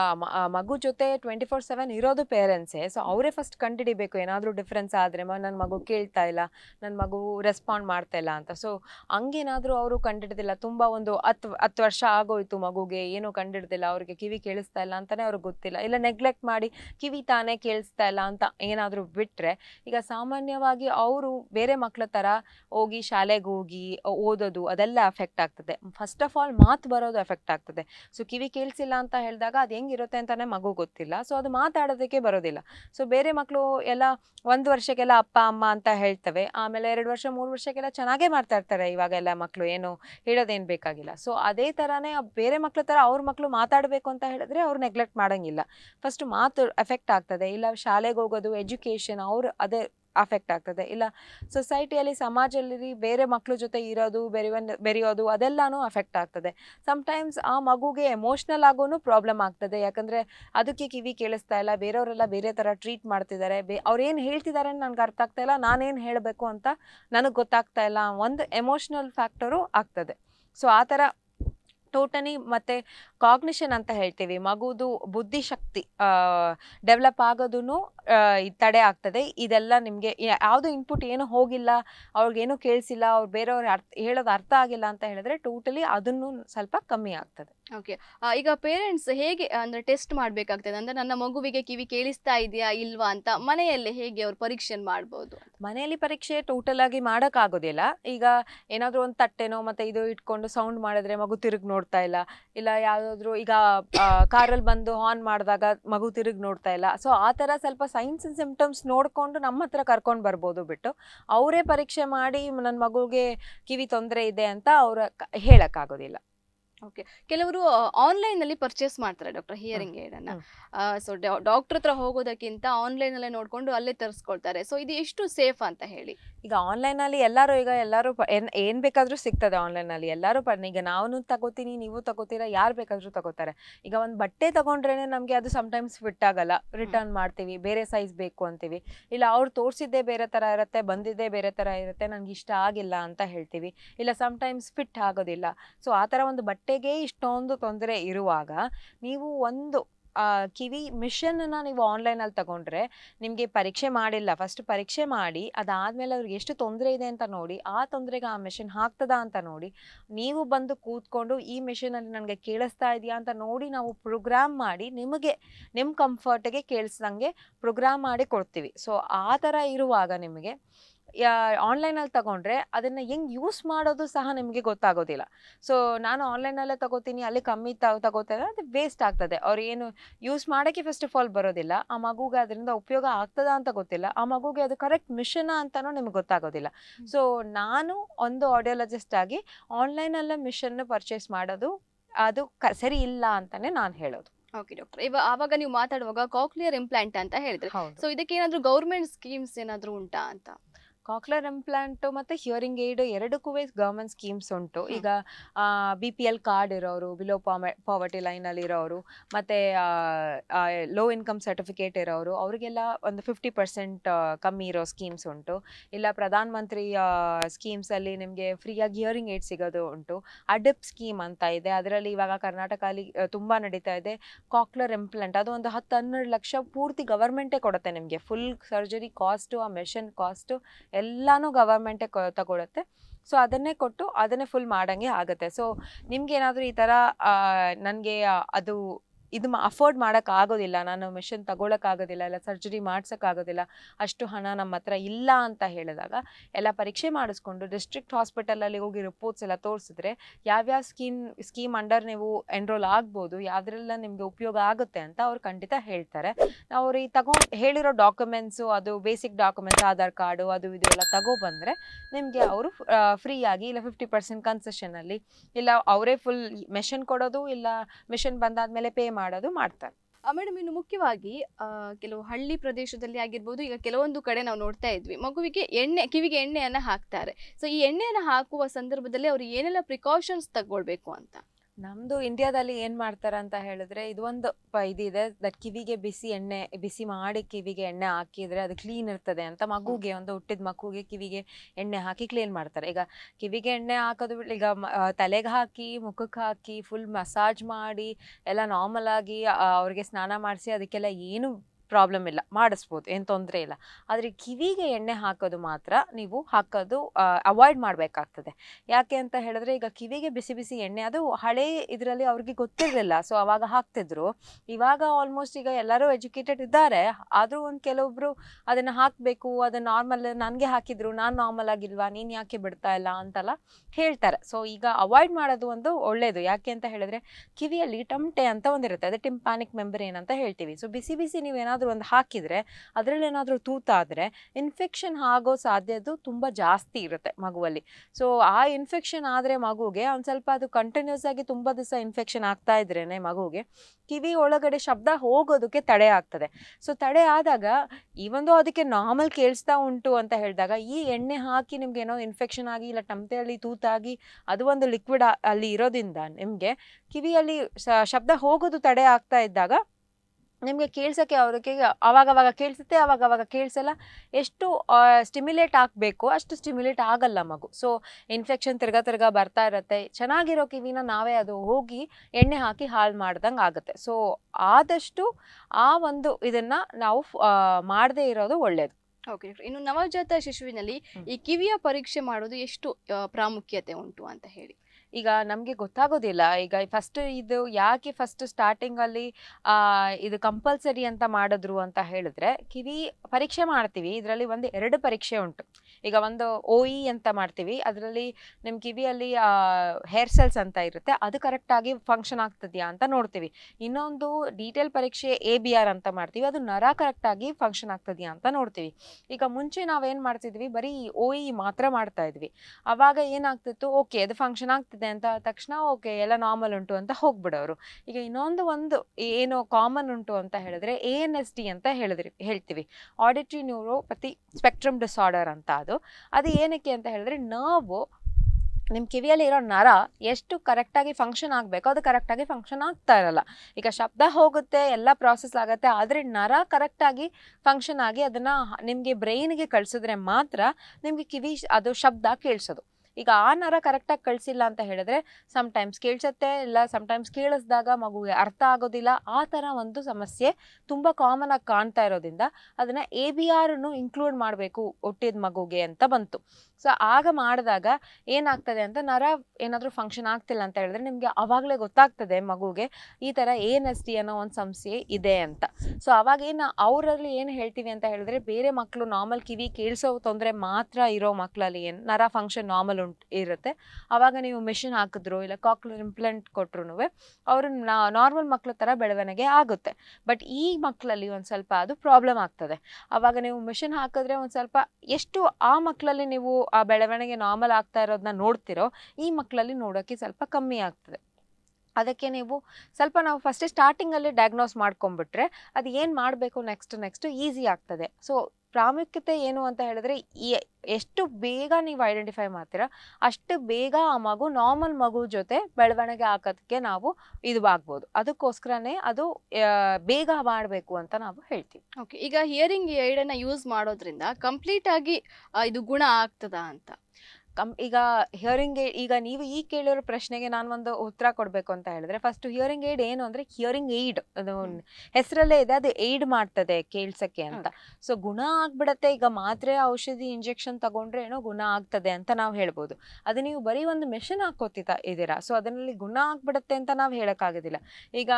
S2: ಮಗು ಜೊತೆ ಟ್ವೆಂಟಿ ಫೋರ್ ಸೆವೆನ್ ಇರೋದು ಪೇರೆಂಟ್ಸೇ ಸೊ ಅವರೇ ಫಸ್ಟ್ ಕಂಡುಹಿಡಿಬೇಕು ಏನಾದರೂ ಡಿಫ್ರೆನ್ಸ್ ಆದರೆ ನನ್ನ ಮಗು ಕೇಳ್ತಾ ಇಲ್ಲ ನನ್ನ ಮಗು ರೆಸ್ಪಾಂಡ್ ಮಾಡ್ತಾ ಇಲ್ಲ ಅಂತ ಸೊ ಹಂಗೇನಾದರೂ ಅವರು ಕಂಡುಹಿಡ್ದಿಲ್ಲ ತುಂಬ ಒಂದು ಹತ್ತು ಹತ್ತು ವರ್ಷ ಆಗೋಯ್ತು ಮಗುಗೆ ಏನೂ ಕಂಡುಹಿಡ್ದಿಲ್ಲ ಅವ್ರಿಗೆ ಕಿವಿ ಕೇಳಿಸ್ತಾ ಇಲ್ಲ ಅಂತಲೇ ಅವ್ರಿಗೆ ಗೊತ್ತಿಲ್ಲ ಇಲ್ಲ ನೆಗ್ಲೆಕ್ಟ್ ಮಾಡಿ ಕಿವಿ ತಾನೇ ಕೇಳಿಸ್ತಾ ಇಲ್ಲ ಅಂತ ಏನಾದರೂ ಬಿಟ್ಟರೆ ಈಗ ಸಾಮಾನ್ಯವಾಗಿ ಅವರು ಬೇರೆ ಮಕ್ಕಳ ಥರ ಹೋಗಿ ಶಾಲೆಗೆ ಹೋಗಿ ಓದೋದು ಅದೆಲ್ಲ ಅಫೆಕ್ಟ್ ಆಗ್ತದೆ ಫಸ್ಟ್ ಆಫ್ ಆಲ್ ಮಾತು ಬರೋದು ಎಫೆಕ್ಟ್ ಆಗ್ತದೆ ಸೊ ಕಿವಿ ಕೇಳಿಸಿಲ್ಲ ಅಂತ ಹೇಳಿದಾಗ ಅದು ಹೆಂಗಿರುತ್ತೆ ಅಂತಲೇ ಮಗು ಗೊತ್ತಿಲ್ಲ ಸೊ ಅದು ಮಾತಾಡೋದಕ್ಕೆ ಬರೋದಿಲ್ಲ ಸೊ ಬೇರೆ ಮಕ್ಕಳು ಎಲ್ಲ ಒಂದು ವರ್ಷಕ್ಕೆಲ್ಲ ಅಪ್ಪ ಅಮ್ಮ ಅಂತ ಹೇಳ್ತವೆ ಆಮೇಲೆ ಎರಡು ವರ್ಷ ಮೂರು ವರ್ಷಕ್ಕೆಲ್ಲ ಚೆನ್ನಾಗೇ ಮಾಡ್ತಾ ಇರ್ತಾರೆ ಇವಾಗ ಎಲ್ಲ ಮಕ್ಕಳು ಏನು ಹೇಳೋದೇನು ಬೇಕಾಗಿಲ್ಲ ಸೊ ಅದೇ ಥರನೇ ಬೇರೆ ಮಕ್ಕಳ ಥರ ಅವ್ರ ಮಕ್ಕಳು ಮಾತಾಡಬೇಕು ಅಂತ ಹೇಳಿದ್ರೆ ಅವ್ರು ನೆಗ್ಲೆಕ್ಟ್ ಮಾಡೋಂಗಿಲ್ಲ ಫಸ್ಟ್ ಮಾತು ಎಫೆಕ್ಟ್ ಆಗ್ತದೆ ಇಲ್ಲ ಶಾಲೆಗೆ ಹೋಗೋದು ಎಜುಕೇಷನ್ ಅವ್ರು ಅದೇ ಅಫೆಕ್ಟ್ ಆಗ್ತದೆ ಇಲ್ಲ ಸೊಸೈಟಿಯಲ್ಲಿ ಸಮಾಜದಲ್ಲಿ ಬೇರೆ ಮಕ್ಕಳ ಜೊತೆ ಇರೋದು ಬೆರೆವನ್ ಬೆರೆಯೋದು ಅದೆಲ್ಲನೂ ಅಫೆಕ್ಟ್ ಆಗ್ತದೆ ಸಮ್ಟೈಮ್ಸ್ ಆ ಮಗುಗೆ ಎಮೋಷ್ನಲ್ ಆಗೋನು ಪ್ರಾಬ್ಲಮ್ ಆಗ್ತದೆ ಯಾಕಂದರೆ ಅದಕ್ಕೆ ಕಿವಿ ಕೇಳಿಸ್ತಾ ಇಲ್ಲ ಬೇರೆಯವರೆಲ್ಲ ಬೇರೆ ಥರ ಟ್ರೀಟ್ ಮಾಡ್ತಿದ್ದಾರೆ ಬೇ ಅವ್ರೇನು ಹೇಳ್ತಿದ್ದಾರೆ ನನಗೆ ಅರ್ಥ ಆಗ್ತಾ ಇಲ್ಲ ನಾನೇನು ಹೇಳಬೇಕು ಅಂತ ನನಗೆ ಗೊತ್ತಾಗ್ತಾ ಇಲ್ಲ ಒಂದು ಎಮೋಷ್ನಲ್ ಫ್ಯಾಕ್ಟರು ಆಗ್ತದೆ ಸೊ ಆ ಥರ ಟೋಟಲಿ ಮತ್ತೆ ಕಾಗ್ನಿಷನ್ ಅಂತ ಹೇಳ್ತೀವಿ ಮಗುದು ಬುದ್ಧಿಶಕ್ತಿ ಡೆವಲಪ್ ಆಗೋದೂ ತಡೆ ಆಗ್ತದೆ ಇದೆಲ್ಲ ನಿಮಗೆ ಯಾವುದು ಇನ್ಪುಟ್ ಏನು ಹೋಗಿಲ್ಲ ಅವ್ರಿಗೇನು ಕೇಳಿಸಿಲ್ಲ ಅವ್ರು ಬೇರೆಯವ್ರ ಅರ್ಥ ಹೇಳೋದು ಅರ್ಥ ಆಗಿಲ್ಲ ಅಂತ ಹೇಳಿದ್ರೆ ಟೋಟಲಿ ಅದನ್ನು ಸ್ವಲ್ಪ ಕಮ್ಮಿ ಆಗ್ತದೆ ಓಕೆ
S1: ಈಗ ಪೇರೆಂಟ್ಸ್ ಹೇಗೆ ಅಂದರೆ ಟೆಸ್ಟ್ ಮಾಡಬೇಕಾಗ್ತದೆ ಅಂದರೆ ನನ್ನ ಮಗುವಿಗೆ ಕಿವಿ ಕೇಳಿಸ್ತಾ ಇದೆಯಾ ಇಲ್ವಾ ಅಂತ ಮನೆಯಲ್ಲೇ ಹೇಗೆ ಅವರು ಪರೀಕ್ಷೆ ಮಾಡ್ಬೋದು
S2: ಮನೆಯಲ್ಲಿ ಪರೀಕ್ಷೆ ಟೋಟಲ್ ಆಗಿ ಮಾಡೋಕ್ಕಾಗೋದಿಲ್ಲ ಈಗ ಏನಾದರೂ ಒಂದು ತಟ್ಟೆನೋ ಮತ್ತು ಇದು ಇಟ್ಕೊಂಡು ಸೌಂಡ್ ಮಾಡಿದ್ರೆ ಮಗು ತಿರುಗಿ ನೋಡ್ತಾ ಇಲ್ಲ ಇಲ್ಲ ಯಾವುದಾದ್ರೂ ಈಗ ಕಾರಲ್ಲಿ ಬಂದು ಹಾನ್ ಮಾಡಿದಾಗ ಮಗು ತಿರುಗಿ ನೋಡ್ತಾ ಇಲ್ಲ ಸೊ ಆ ಥರ ಸ್ವಲ್ಪ ಸೈನ್ಸ್ ಅಂಡ್ ಸಿಂಪ್ಟಮ್ಸ್ ನೋಡಿಕೊಂಡು ನಮ್ಮ ಹತ್ರ ಕರ್ಕೊಂಡು ಬರ್ಬೋದು ಬಿಟ್ಟು ಅವರೇ ಪರೀಕ್ಷೆ ಮಾಡಿ ನನ್ನ ಮಗುಗೆ ಕಿವಿ ತೊಂದರೆ ಇದೆ ಅಂತ ಅವ್ರ ಹೇಳೋಕ್ಕಾಗೋದಿಲ್ಲ ಓಕೆ ಕೆಲವರು
S1: ಆನ್ಲೈನ್ ನಲ್ಲಿ ಪರ್ಚೇಸ್ ಮಾಡ್ತಾರೆ ಡಾಕ್ಟರ್ ಹಿಯರಿಂಗ್ ಏಡ್ ಅನ್ನ ಸೊ ಡಾಕ್ಟರ್ ಹತ್ರ ಹೋಗೋದಕ್ಕಿಂತ ಆನ್ಲೈನ್ ಅಲ್ಲೇ ನೋಡ್ಕೊಂಡು ಅಲ್ಲೇ ತರಿಸ್ಕೊಳ್ತಾರೆ ಸೊ ಇದು ಎಷ್ಟು ಸೇಫ್ ಅಂತ ಹೇಳಿ
S2: ಈಗ ಆನ್ಲೈನಲ್ಲಿ ಎಲ್ಲರೂ ಈಗ ಎಲ್ಲರೂ ಏನ್ ಏನು ಬೇಕಾದ್ರೂ ಸಿಗ್ತದೆ ಆನ್ಲೈನಲ್ಲಿ ಎಲ್ಲರೂ ಪಡ್ ಈಗ ನಾನು ತಗೋತೀನಿ ನೀವು ತಗೋತೀರಾ ಯಾರು ಬೇಕಾದ್ರೂ ತಗೋತಾರೆ ಈಗ ಒಂದು ಬಟ್ಟೆ ತಗೊಂಡ್ರೇನೆ ನಮಗೆ ಅದು ಸಮಟೈಮ್ಸ್ ಫಿಟ್ ಆಗಲ್ಲ ರಿಟರ್ನ್ ಮಾಡ್ತೀವಿ ಬೇರೆ ಸೈಜ್ ಬೇಕು ಅಂತೀವಿ ಇಲ್ಲ ಅವ್ರು ತೋರಿಸಿದ್ದೇ ಬೇರೆ ಥರ ಇರುತ್ತೆ ಬಂದಿದ್ದೇ ಬೇರೆ ಥರ ಇರುತ್ತೆ ನನಗೆ ಇಷ್ಟ ಆಗಿಲ್ಲ ಅಂತ ಹೇಳ್ತೀವಿ ಇಲ್ಲ ಸಮಟೈಮ್ಸ್ ಫಿಟ್ ಆಗೋದಿಲ್ಲ ಸೊ ಆ ಥರ ಒಂದು ಬಟ್ಟೆಗೆ ಇಷ್ಟೊಂದು ತೊಂದರೆ ಇರುವಾಗ ನೀವು ಒಂದು ಕಿವಿ ಮಿಷನ್ನ ನೀವು ಆನ್ಲೈನಲ್ಲಿ ತಗೊಂಡ್ರೆ ನಿಮಗೆ ಪರೀಕ್ಷೆ ಮಾಡಿಲ್ಲ ಫಸ್ಟ್ ಪರೀಕ್ಷೆ ಮಾಡಿ ಅದಾದಮೇಲೆ ಅವ್ರಿಗೆ ಎಷ್ಟು ತೊಂದರೆ ಇದೆ ಅಂತ ನೋಡಿ ಆ ತೊಂದರೆಗೆ ಆ ಮೆಷಿನ್ ಹಾಕ್ತದ ಅಂತ ನೋಡಿ ನೀವು ಬಂದು ಕೂತ್ಕೊಂಡು ಈ ಮಿಷಿನಲ್ಲಿ ನನಗೆ ಕೇಳಿಸ್ತಾ ಇದೆಯಾ ಅಂತ ನೋಡಿ ನಾವು ಪ್ರೋಗ್ರಾಮ್ ಮಾಡಿ ನಿಮಗೆ ನಿಮ್ಮ ಕಂಫರ್ಟಿಗೆ ಕೇಳಿಸ್ದಂಗೆ ಪ್ರೋಗ್ರಾಮ್ ಮಾಡಿ ಕೊಡ್ತೀವಿ ಸೊ ಆ ಥರ ಇರುವಾಗ ನಿಮಗೆ ಆನ್ಲೈನಲ್ಲಿ ತಗೊಂಡ್ರೆ ಅದನ್ನ ಹೆಂಗ್ ಯೂಸ್ ಮಾಡೋದು ಸಹ ನಿಮಗೆ ಗೊತ್ತಾಗೋದಿಲ್ಲ ಸೊ ನಾನು ಆನ್ಲೈನಲ್ಲೇ ತಗೋತೀನಿ ಅಲ್ಲಿ ಕಮ್ಮಿ ತಗೋತಾರೆ ಅದು ವೇಸ್ಟ್ ಆಗ್ತದೆ ಅವ್ರು ಏನು ಯೂಸ್ ಮಾಡೋಕೆ ಫಸ್ಟ್ ಆಫ್ ಆಲ್ ಬರೋದಿಲ್ಲ ಆ ಮಗುಗೆ ಅದರಿಂದ ಉಪಯೋಗ ಆಗ್ತದಾ ಅಂತ ಗೊತ್ತಿಲ್ಲ ಆ ಮಗುಗೆ ಅದು ಕರೆಕ್ಟ್ ಮಿಷನ್ ಅಂತಾನೂ ನಿಮ್ಗೆ ಗೊತ್ತಾಗೋದಿಲ್ಲ ಸೊ ನಾನು ಒಂದು ಆಡಿಯೋಲಜಿಸ್ಟ್ ಆಗಿ ಆನ್ಲೈನ್ ಅಲ್ಲೇ ಮಿಷನ್ ಪರ್ಚೇಸ್ ಮಾಡೋದು ಅದು ಕ ಸರಿ ಇಲ್ಲ ಅಂತಾನೆ ನಾನು ಹೇಳೋದು ಓಕೆ ಡಾಕ್ಟರ್ ಇವಾಗ ಆವಾಗ ನೀವು ಮಾತಾಡುವಾಗ
S1: ಕಾಕ್ಲಿಯರ್ ಇಂಪ್ಲಾಂಟ್ ಅಂತ
S2: ಹೇಳಿದ್ರೆ ಸೊ ಇದಕ್ಕೆ ಏನಾದ್ರು
S1: ಗೌರ್ಮೆಂಟ್ ಸ್ಕೀಮ್ಸ್ ಏನಾದ್ರು ಉಂಟಾ ಅಂತ
S2: ಕಾಕ್ಲರ್ ಇಂಪ್ಲಾಂಟ್ ಮತ್ತು ಹಿಯರಿಂಗ್ ಏಡ್ ಎರಡಕ್ಕೂ ಗೌರ್ಮೆಂಟ್ ಸ್ಕೀಮ್ಸ್ ಉಂಟು ಈಗ ಬಿ ಪಿ ಎಲ್ ಕಾರ್ಡ್ ಇರೋರು ಬಿಲೋ ಪಾವರ್ಟಿ ಲೈನಲ್ಲಿ ಇರೋರು ಮತ್ತು ಲೋ ಇನ್ಕಮ್ ಸರ್ಟಿಫಿಕೇಟ್ ಇರೋರು ಅವರಿಗೆಲ್ಲ ಒಂದು ಫಿಫ್ಟಿ ಪರ್ಸೆಂಟ್ ಕಮ್ಮಿ ಇರೋ ಸ್ಕೀಮ್ಸ್ ಉಂಟು ಇಲ್ಲ ಪ್ರಧಾನ ಮಂತ್ರಿ ಸ್ಕೀಮ್ಸಲ್ಲಿ ನಿಮಗೆ ಫ್ರೀಯಾಗಿ ಹಿಯರಿಂಗ್ ಏಡ್ ಸಿಗೋದು ಉಂಟು ಅಡಪ್ ಸ್ಕೀಮ್ ಅಂತ ಇದೆ ಅದರಲ್ಲಿ ಇವಾಗ ಕರ್ನಾಟಕ ಅಲ್ಲಿ ತುಂಬ ನಡೀತಾ ಇದೆ ಕಾಕ್ಲರ್ ಇಂಪ್ಲಾಂಟ್ ಅದು ಒಂದು ಹತ್ತು ಹನ್ನೆರಡು ಲಕ್ಷ ಪೂರ್ತಿ ಗವರ್ಮೆಂಟೇ ಕೊಡುತ್ತೆ ನಿಮಗೆ ಫುಲ್ ಸರ್ಜರಿ ಕಾಸ್ಟು ಆ ಮೆಷಿನ್ ಕಾಸ್ಟು ಎಲ್ಲಾನು ಗವರ್ಮೆಂಟೇ ತಗೊಳುತ್ತೆ ಸೊ ಅದನ್ನೇ ಕೊಟ್ಟು ಅದನ್ನೇ ಫುಲ್ ಮಾಡಂಗೆ ಆಗುತ್ತೆ ಸೊ ನಿಮ್ಗೆ ಏನಾದರೂ ಈ ಥರ ನನಗೆ ಅದು ಇದು ಅಫೋರ್ಡ್ ಮಾಡೋಕ್ಕಾಗೋದಿಲ್ಲ ನಾನು ಮೆಷಿನ್ ತಗೊಳಕ್ಕಾಗೋದಿಲ್ಲ ಇಲ್ಲ ಸರ್ಜರಿ ಮಾಡ್ಸೋಕ್ಕಾಗೋದಿಲ್ಲ ಅಷ್ಟು ಹಣ ನಮ್ಮ ಹತ್ರ ಇಲ್ಲ ಅಂತ ಹೇಳಿದಾಗ ಎಲ್ಲ ಪರೀಕ್ಷೆ ಮಾಡಿಸ್ಕೊಂಡು ಡಿಸ್ಟ್ರಿಕ್ಟ್ ಹಾಸ್ಪಿಟಲಲ್ಲಿ ಹೋಗಿ ರಿಪೋರ್ಟ್ಸ್ ಎಲ್ಲ ತೋರಿಸಿದ್ರೆ ಯಾವ್ಯಾವ ಸ್ಕೀಮ್ ಸ್ಕೀಮ್ ಅಂಡರ್ ನೀವು ಎನ್ರೋಲ್ ಆಗ್ಬೋದು ಯಾವುದ್ರೆಲ್ಲ ನಿಮಗೆ ಉಪಯೋಗ ಆಗುತ್ತೆ ಅಂತ ಅವ್ರು ಖಂಡಿತ ಹೇಳ್ತಾರೆ ಅವರು ಈ ತಗೊಂಡು ಹೇಳಿರೋ ಡಾಕ್ಯುಮೆಂಟ್ಸು ಅದು ಬೇಸಿಕ್ ಡಾಕ್ಯುಮೆಂಟ್ಸ್ ಆಧಾರ್ ಕಾರ್ಡು ಅದು ಇದು ಎಲ್ಲ ತಗೊಬಂದರೆ ನಿಮಗೆ ಅವರು ಫ್ರೀಯಾಗಿ ಇಲ್ಲ ಫಿಫ್ಟಿ ಪರ್ಸೆಂಟ್ ಕನ್ಸೆಷನಲ್ಲಿ ಇಲ್ಲ ಅವರೇ ಫುಲ್ ಮೆಷಿನ್ ಕೊಡೋದು ಇಲ್ಲ ಮೆಷಿನ್ ಬಂದಾದ ಮೇಲೆ ಪೇ ಮಾಡೋದು ಮಾಡ್ತಾರೆ
S1: ಮೇಡಮ್ ಇನ್ನು ಮುಖ್ಯವಾಗಿ ಕೆಲವು ಹಳ್ಳಿ ಪ್ರದೇಶದಲ್ಲಿ ಆಗಿರ್ಬೋದು ಈಗ ಕೆಲವೊಂದು ಕಡೆ ನಾವು ನೋಡ್ತಾ ಇದ್ವಿ ಮಗುವಿಗೆ ಎಣ್ಣೆ ಕಿವಿಗೆ ಎಣ್ಣೆಯನ್ನು ಹಾಕ್ತಾರೆ ಸೊ ಈ ಎಣ್ಣೆಯನ್ನು
S2: ಹಾಕುವ ಸಂದರ್ಭದಲ್ಲಿ ಅವರು ಏನೆಲ್ಲ ಪ್ರಿಕಾಷನ್ಸ್ ತಗೊಳ್ಬೇಕು ಅಂತ ನಮ್ದು ಇಂಡಿಯಾದಲ್ಲಿ ಏನ್ ಮಾಡ್ತಾರ ಅಂತ ಹೇಳಿದ್ರೆ ಇದೊಂದು ಪ ಇದಿದೆ ದಟ್ ಕಿವಿಗೆ ಬಿಸಿ ಎಣ್ಣೆ ಬಿಸಿ ಮಾಡಿ ಕಿವಿಗೆ ಎಣ್ಣೆ ಹಾಕಿದ್ರೆ ಅದು ಕ್ಲೀನ್ ಇರ್ತದೆ ಅಂತ ಮಗುಗೆ ಒಂದು ಹುಟ್ಟಿದ ಮಗುಗೆ ಕಿವಿಗೆ ಎಣ್ಣೆ ಹಾಕಿ ಕ್ಲೀನ್ ಮಾಡ್ತಾರೆ ಈಗ ಕಿವಿಗೆ ಎಣ್ಣೆ ಹಾಕೋದು ಈಗ ತಲೆಗೆ ಹಾಕಿ ಮುಖಕ್ಕೆ ಹಾಕಿ ಫುಲ್ ಮಸಾಜ್ ಮಾಡಿ ಎಲ್ಲ ನಾರ್ಮಲ್ ಆಗಿ ಅವ್ರಿಗೆ ಸ್ನಾನ ಮಾಡಿಸಿ ಅದಕ್ಕೆಲ್ಲ ಏನು ಪ್ರಾಬ್ಲಮ್ ಇಲ್ಲ ಮಾಡಿಸ್ಬೋದು ಏನು ತೊಂದರೆ ಇಲ್ಲ ಆದರೆ ಕಿವಿಗೆ ಎಣ್ಣೆ ಹಾಕೋದು ಮಾತ್ರ ನೀವು ಹಾಕೋದು ಅವಾಯ್ಡ್ ಮಾಡಬೇಕಾಗ್ತದೆ ಯಾಕೆ ಅಂತ ಹೇಳಿದ್ರೆ ಈಗ ಕಿವಿಗೆ ಬಿಸಿ ಬಿಸಿ ಎಣ್ಣೆ ಅದು ಹಳೆ ಇದರಲ್ಲಿ ಅವ್ರಿಗೆ ಗೊತ್ತಿರಲಿಲ್ಲ ಸೊ ಅವಾಗ ಹಾಕ್ತಿದ್ರು ಇವಾಗ ಆಲ್ಮೋಸ್ಟ್ ಈಗ ಎಲ್ಲರೂ ಎಜುಕೇಟೆಡ್ ಇದ್ದಾರೆ ಆದರೂ ಒಂದು ಕೆಲವೊಬ್ರು ಅದನ್ನು ಹಾಕಬೇಕು ಅದನ್ನು ನಾರ್ಮಲ್ ನನಗೆ ಹಾಕಿದ್ರು ನಾನು ನಾರ್ಮಲ್ ಆಗಿಲ್ವಾ ನೀನು ಯಾಕೆ ಬಿಡ್ತಾ ಇಲ್ಲ ಅಂತೆಲ್ಲ ಹೇಳ್ತಾರೆ ಸೊ ಈಗ ಅವಾಯ್ಡ್ ಮಾಡೋದು ಒಂದು ಒಳ್ಳೆಯದು ಯಾಕೆ ಅಂತ ಹೇಳಿದ್ರೆ ಕಿವಿಯಲ್ಲಿ ಟಮಟೆ ಅಂತ ಒಂದಿರುತ್ತೆ ಅದೇ ಟಿಂಪಾನಿಕ್ ಮೆಂಬರ್ ಅಂತ ಹೇಳ್ತೀವಿ ಸೊ ಬಿಸಿ ಬಿಸಿ ನೀವೇನಾದರೂ ಏನಾದರೂ ಒಂದು ಹಾಕಿದರೆ ಅದರಲ್ಲಿ ಏನಾದರೂ ತೂತಾದರೆ ಇನ್ಫೆಕ್ಷನ್ ಆಗೋ ಸಾಧ್ಯತೆ ತುಂಬ ಜಾಸ್ತಿ ಇರುತ್ತೆ ಮಗುವಲ್ಲಿ ಸೊ ಆ ಇನ್ಫೆಕ್ಷನ್ ಆದರೆ ಮಗುಗೆ ಒಂದು ಸ್ವಲ್ಪ ಅದು ಕಂಟಿನ್ಯೂಸ್ ಆಗಿ ತುಂಬ ದಿವಸ ಇನ್ಫೆಕ್ಷನ್ ಆಗ್ತಾ ಇದ್ರೇ ಮಗುಗೆ ಕಿವಿ ಒಳಗಡೆ ಶಬ್ದ ಹೋಗೋದಕ್ಕೆ ತಡೆ ಆಗ್ತದೆ ಸೊ ತಡೆ ಆದಾಗ ಈವೊಂದು ಅದಕ್ಕೆ ನಾರ್ಮಲ್ ಕೇಳಿಸ್ತಾ ಉಂಟು ಅಂತ ಹೇಳಿದಾಗ ಈ ಎಣ್ಣೆ ಹಾಕಿ ನಿಮ್ಗೆ ಏನೋ ಇನ್ಫೆಕ್ಷನ್ ಆಗಿ ಇಲ್ಲ ಅಲ್ಲಿ ತೂತಾಗಿ ಅದು ಒಂದು ಲಿಕ್ವಿಡ್ ಅಲ್ಲಿ ಇರೋದ್ರಿಂದ ನಿಮಗೆ ಕಿವಿಯಲ್ಲಿ ಶಬ್ದ ಹೋಗೋದು ತಡೆ ಆಗ್ತಾ ಇದ್ದಾಗ ನಿಮಗೆ ಕೇಳ್ಸೋಕ್ಕೆ ಅವ್ರಿಗೆ ಅವಾಗವಾಗ ಕೇಳಿಸುತ್ತೆ ಅವಾಗವಾಗ ಕೇಳಿಸಲ್ಲ ಎಷ್ಟು ಸ್ಟಿಮ್ಯುಲೇಟ್ ಆಗಬೇಕು ಅಷ್ಟು ಸ್ಟಿಮ್ಯುಲೇಟ್ ಆಗಲ್ಲ ಮಗು ಸೊ ಇನ್ಫೆಕ್ಷನ್ ತಿರ್ಗಾ ತಿರ್ಗಾ ಬರ್ತಾ ಇರುತ್ತೆ ಚೆನ್ನಾಗಿರೋ ಕಿವಿನ ನಾವೇ ಅದು ಹೋಗಿ ಎಣ್ಣೆ ಹಾಕಿ ಹಾಳು ಮಾಡ್ದಂಗೆ ಆಗುತ್ತೆ ಸೊ ಆದಷ್ಟು ಆ ಒಂದು ಇದನ್ನು ನಾವು ಮಾಡದೇ ಇರೋದು ಒಳ್ಳೆಯದು ಓಕೆ ಇನ್ನು ನವಜಾತ ಶಿಶುವಿನಲ್ಲಿ ಈ ಕಿವಿಯ ಪರೀಕ್ಷೆ ಮಾಡೋದು ಎಷ್ಟು ಪ್ರಾಮುಖ್ಯತೆ ಉಂಟು ಅಂತ ಹೇಳಿ ಈಗ ನಮಗೆ ಗೊತ್ತಾಗೋದಿಲ್ಲ ಈಗ ಫಸ್ಟ್ ಇದು ಯಾಕೆ ಫಸ್ಟ್ ಸ್ಟಾರ್ಟಿಂಗಲ್ಲಿ ಇದು ಕಂಪಲ್ಸರಿ ಅಂತ ಮಾಡಿದ್ರು ಅಂತ ಹೇಳಿದ್ರೆ ಕಿವಿ ಪರೀಕ್ಷೆ ಮಾಡ್ತೀವಿ ಇದರಲ್ಲಿ ಒಂದು ಎರಡು ಪರೀಕ್ಷೆ ಉಂಟು ಈಗ ಒಂದು ಓ ಇ ಅಂತ ಮಾಡ್ತೀವಿ ಅದರಲ್ಲಿ ನಿಮ್ಮ ಕಿವಿಯಲ್ಲಿ ಹೇರ್ ಸೆಲ್ಸ್ ಅಂತ ಇರುತ್ತೆ ಅದು ಕರೆಕ್ಟಾಗಿ ಫಂಕ್ಷನ್ ಆಗ್ತದೆಯಾ ಅಂತ ನೋಡ್ತೀವಿ ಇನ್ನೊಂದು ಡೀಟೇಲ್ ಪರೀಕ್ಷೆ ಎ ಬಿ ಆರ್ ಅಂತ ಮಾಡ್ತೀವಿ ಅದು ನರ ಕರೆಕ್ಟಾಗಿ ಫಂಕ್ಷನ್ ಆಗ್ತದೆಯಾ ಅಂತ ನೋಡ್ತೀವಿ ಈಗ ಮುಂಚೆ ನಾವೇನು ಮಾಡ್ತಿದ್ವಿ ಬರೀ ಓ ಇ ಮಾತ್ರ ಮಾಡ್ತಾ ಇದ್ವಿ ಆವಾಗ ಏನಾಗ್ತಿತ್ತು ಓಕೆ ಅದು ಫಂಕ್ಷನ್ ಆಗ್ತಿದೆ ಅಂತ ತಕ್ಷಣ ಓಕೆ ಎಲ್ಲ ನಾರ್ಮಲ್ ಉಂಟು ಅಂತ ಹೋಗ್ಬಿಡೋರು ಈಗ ಇನ್ನೊಂದು ಒಂದು ಏನು ಕಾಮನ್ ಉಂಟು ಅಂತ ಹೇಳಿದ್ರೆ ಎ ಎನ್ ಎಸ್ ಡಿ ಅಂತ ಹೇಳಿದ್ರಿ ಹೇಳ್ತೀವಿ ಆಡಿಟ್ರಿ ನ್ಯೂರೋಪತಿ ಸ್ಪೆಕ್ಟ್ರಮ್ ಡಿಸಾರ್ಡರ್ ಅಂತ ಅದು ಅದು ಅದು ಏನಕ್ಕೆ ಅಂತ ಹೇಳಿದ್ರೆ ನಾವು ನಿಮ್ಮ ಕಿವಿಯಲ್ಲಿ ಇರೋ ನರ ಎಷ್ಟು ಕರೆಕ್ಟಾಗಿ ಫಂಕ್ಷನ್ ಆಗಬೇಕೋ ಅದು ಕರೆಕ್ಟಾಗಿ ಫಂಕ್ಷನ್ ಆಗ್ತಾ ಇರಲ್ಲ ಈಗ ಶಬ್ದ ಹೋಗುತ್ತೆ ಎಲ್ಲ ಪ್ರಾಸೆಸ್ ಆಗುತ್ತೆ ಆದರೆ ನರ ಕರೆಕ್ಟಾಗಿ ಫಂಕ್ಷನ್ ಆಗಿ ಅದನ್ನು ನಿಮಗೆ ಬ್ರೈನ್ಗೆ ಕಳಿಸಿದ್ರೆ ಮಾತ್ರ ನಿಮಗೆ ಕಿವಿ ಅದು ಶಬ್ದ ಕೇಳಿಸೋದು ಈಗ ಆ ನರ ಕರೆಕ್ಟಾಗಿ ಕಳಿಸಿಲ್ಲ ಅಂತ ಹೇಳಿದ್ರೆ ಟೈಮ್ಸ್ ಕೇಳಿಸತ್ತೆ ಇಲ್ಲ ಟೈಮ್ಸ್ ಕೇಳಿಸ್ದಾಗ ಮಗುಗೆ ಅರ್ಥ ಆಗೋದಿಲ್ಲ ಆ ಥರ ಒಂದು ಸಮಸ್ಯೆ ತುಂಬ ಕಾಮನ್ ಆಗಿ ಕಾಣ್ತಾ ಇರೋದ್ರಿಂದ ಅದನ್ನು ಎ ಬಿ ಆರನ್ನು ಇನ್ಕ್ಲೂಡ್ ಮಾಡಬೇಕು ಹುಟ್ಟಿದ ಮಗುಗೆ ಅಂತ ಬಂತು ಸೊ ಆಗ ಮಾಡಿದಾಗ ಏನಾಗ್ತದೆ ಅಂತ ನರ ಏನಾದರೂ ಫಂಕ್ಷನ್ ಆಗ್ತಿಲ್ಲ ಅಂತ ಹೇಳಿದ್ರೆ ನಿಮಗೆ ಅವಾಗಲೇ ಗೊತ್ತಾಗ್ತದೆ ಮಗುಗೆ ಈ ಥರ ಏನು ಎಸ್ ಟಿ ಅನ್ನೋ ಒಂದು ಸಮಸ್ಯೆ ಇದೆ ಅಂತ ಸೊ ಅವಾಗೇನು ಅವರಲ್ಲಿ ಏನು ಹೇಳ್ತೀವಿ ಅಂತ ಹೇಳಿದ್ರೆ ಬೇರೆ ಮಕ್ಕಳು ನಾರ್ಮಲ್ ಕಿವಿ ಕೇಳಿಸೋ ತೊಂದರೆ ಮಾತ್ರ ಇರೋ ಮಕ್ಕಳಲ್ಲಿ ಏನು ನರ ಫಂಕ್ಷನ್ ನಾರ್ಮಲ್ ಉಂಟು ಇರುತ್ತೆ ಆವಾಗ ನೀವು ಮೆಷಿನ್ ಹಾಕಿದ್ರು ಇಲ್ಲ ಕಾಕ್ಲರ್ ಇಂಪ್ಲೆಂಟ್ ಕೊಟ್ರು ಅವರು ನಾರ್ಮಲ್ ಮಕ್ಕಳ ಥರ ಬೆಳವಣಿಗೆ ಆಗುತ್ತೆ ಬಟ್ ಈ ಮಕ್ಕಳಲ್ಲಿ ಒಂದು ಸ್ವಲ್ಪ ಅದು ಪ್ರಾಬ್ಲಮ್ ಆಗ್ತದೆ ಆವಾಗ ನೀವು ಮೆಷಿನ್ ಹಾಕಿದ್ರೆ ಒಂದು ಸ್ವಲ್ಪ ಎಷ್ಟು ಆ ಮಕ್ಕಳಲ್ಲಿ ನೀವು ಆ ಬೆಳವಣಿಗೆ ನಾರ್ಮಲ್ ಆಗ್ತಾ ಇರೋದನ್ನ ನೋಡ್ತಿರೋ ಈ ಮಕ್ಕಳಲ್ಲಿ ನೋಡೋಕ್ಕೆ ಸ್ವಲ್ಪ ಕಮ್ಮಿ ಆಗ್ತದೆ ಅದಕ್ಕೆ ನೀವು ಸ್ವಲ್ಪ ನಾವು ಫಸ್ಟೇ ಸ್ಟಾರ್ಟಿಂಗಲ್ಲಿ ಡಯಾಗ್ನೋಸ್ ಮಾಡ್ಕೊಂಬಿಟ್ರೆ ಅದು ಏನು ಮಾಡಬೇಕು ನೆಕ್ಸ್ಟ್ ನೆಕ್ಸ್ಟ್ ಈಸಿ ಆಗ್ತದೆ ಸೊ ಪ್ರಾಮುಖ್ಯತೆ ಏನು ಅಂತ ಹೇಳಿದ್ರೆ ಎಷ್ಟು ಬೇಗ ನೀವು ಐಡೆಂಟಿಫೈ ಮಾಡ್ತೀರಾ ಅಷ್ಟು ಬೇಗ ಆ ಮಗು ನಾರ್ಮಲ್ ಮಗು ಜೊತೆ ಬೆಳವಣಿಗೆ ಹಾಕೋದಕ್ಕೆ ನಾವು ಇದು ಆಗ್ಬೋದು ಅದಕ್ಕೋಸ್ಕರನೇ ಅದು ಬೇಗ ಮಾಡಬೇಕು ಅಂತ ನಾವು ಹೇಳ್ತೀವಿ ಓಕೆ ಈಗ ಹಿಯರಿಂಗ್
S1: ಏಡನ್ನು ಯೂಸ್ ಮಾಡೋದ್ರಿಂದ ಕಂಪ್ಲೀಟ್ ಆಗಿ ಇದು ಗುಣ ಆಗ್ತದ ಅಂತ ಕಂ ಈಗ
S2: ಹಿಯರಿಂಗ್ ಏಡ್ ಈಗ ನೀವು ಈ ಕೇಳಿರೋ ಪ್ರಶ್ನೆಗೆ ನಾನು ಒಂದು ಉತ್ತರ ಕೊಡಬೇಕು ಅಂತ ಹೇಳಿದ್ರೆ ಫಸ್ಟ್ ಹಿಯರಿಂಗ್ ಏಡ್ ಏನು ಅಂದರೆ ಹಿಯರಿಂಗ್ ಏಡ್ ಅದು ಹೆಸರಲ್ಲೇ ಇದೆ ಅದು ಏಡ್ ಮಾಡ್ತದೆ ಕೇಳ್ಸಕ್ಕೆ ಅಂತ ಸೊ ಗುಣ ಆಗ್ಬಿಡತ್ತೆ ಈಗ ಮಾತ್ರೆ ಔಷಧಿ ಇಂಜೆಕ್ಷನ್ ತಗೊಂಡ್ರೆ ಏನೋ ಗುಣ ಆಗ್ತದೆ ಅಂತ ನಾವು ಹೇಳ್ಬೋದು ಅದು ನೀವು ಬರೀ ಒಂದು ಮೆಷಿನ್ ಹಾಕೋತಿ ಇದ್ದೀರಾ ಸೊ ಅದರಲ್ಲಿ ಗುಣ ಆಗ್ಬಿಡತ್ತೆ ಅಂತ ನಾವು ಹೇಳೋಕ್ಕಾಗೋದಿಲ್ಲ ಈಗ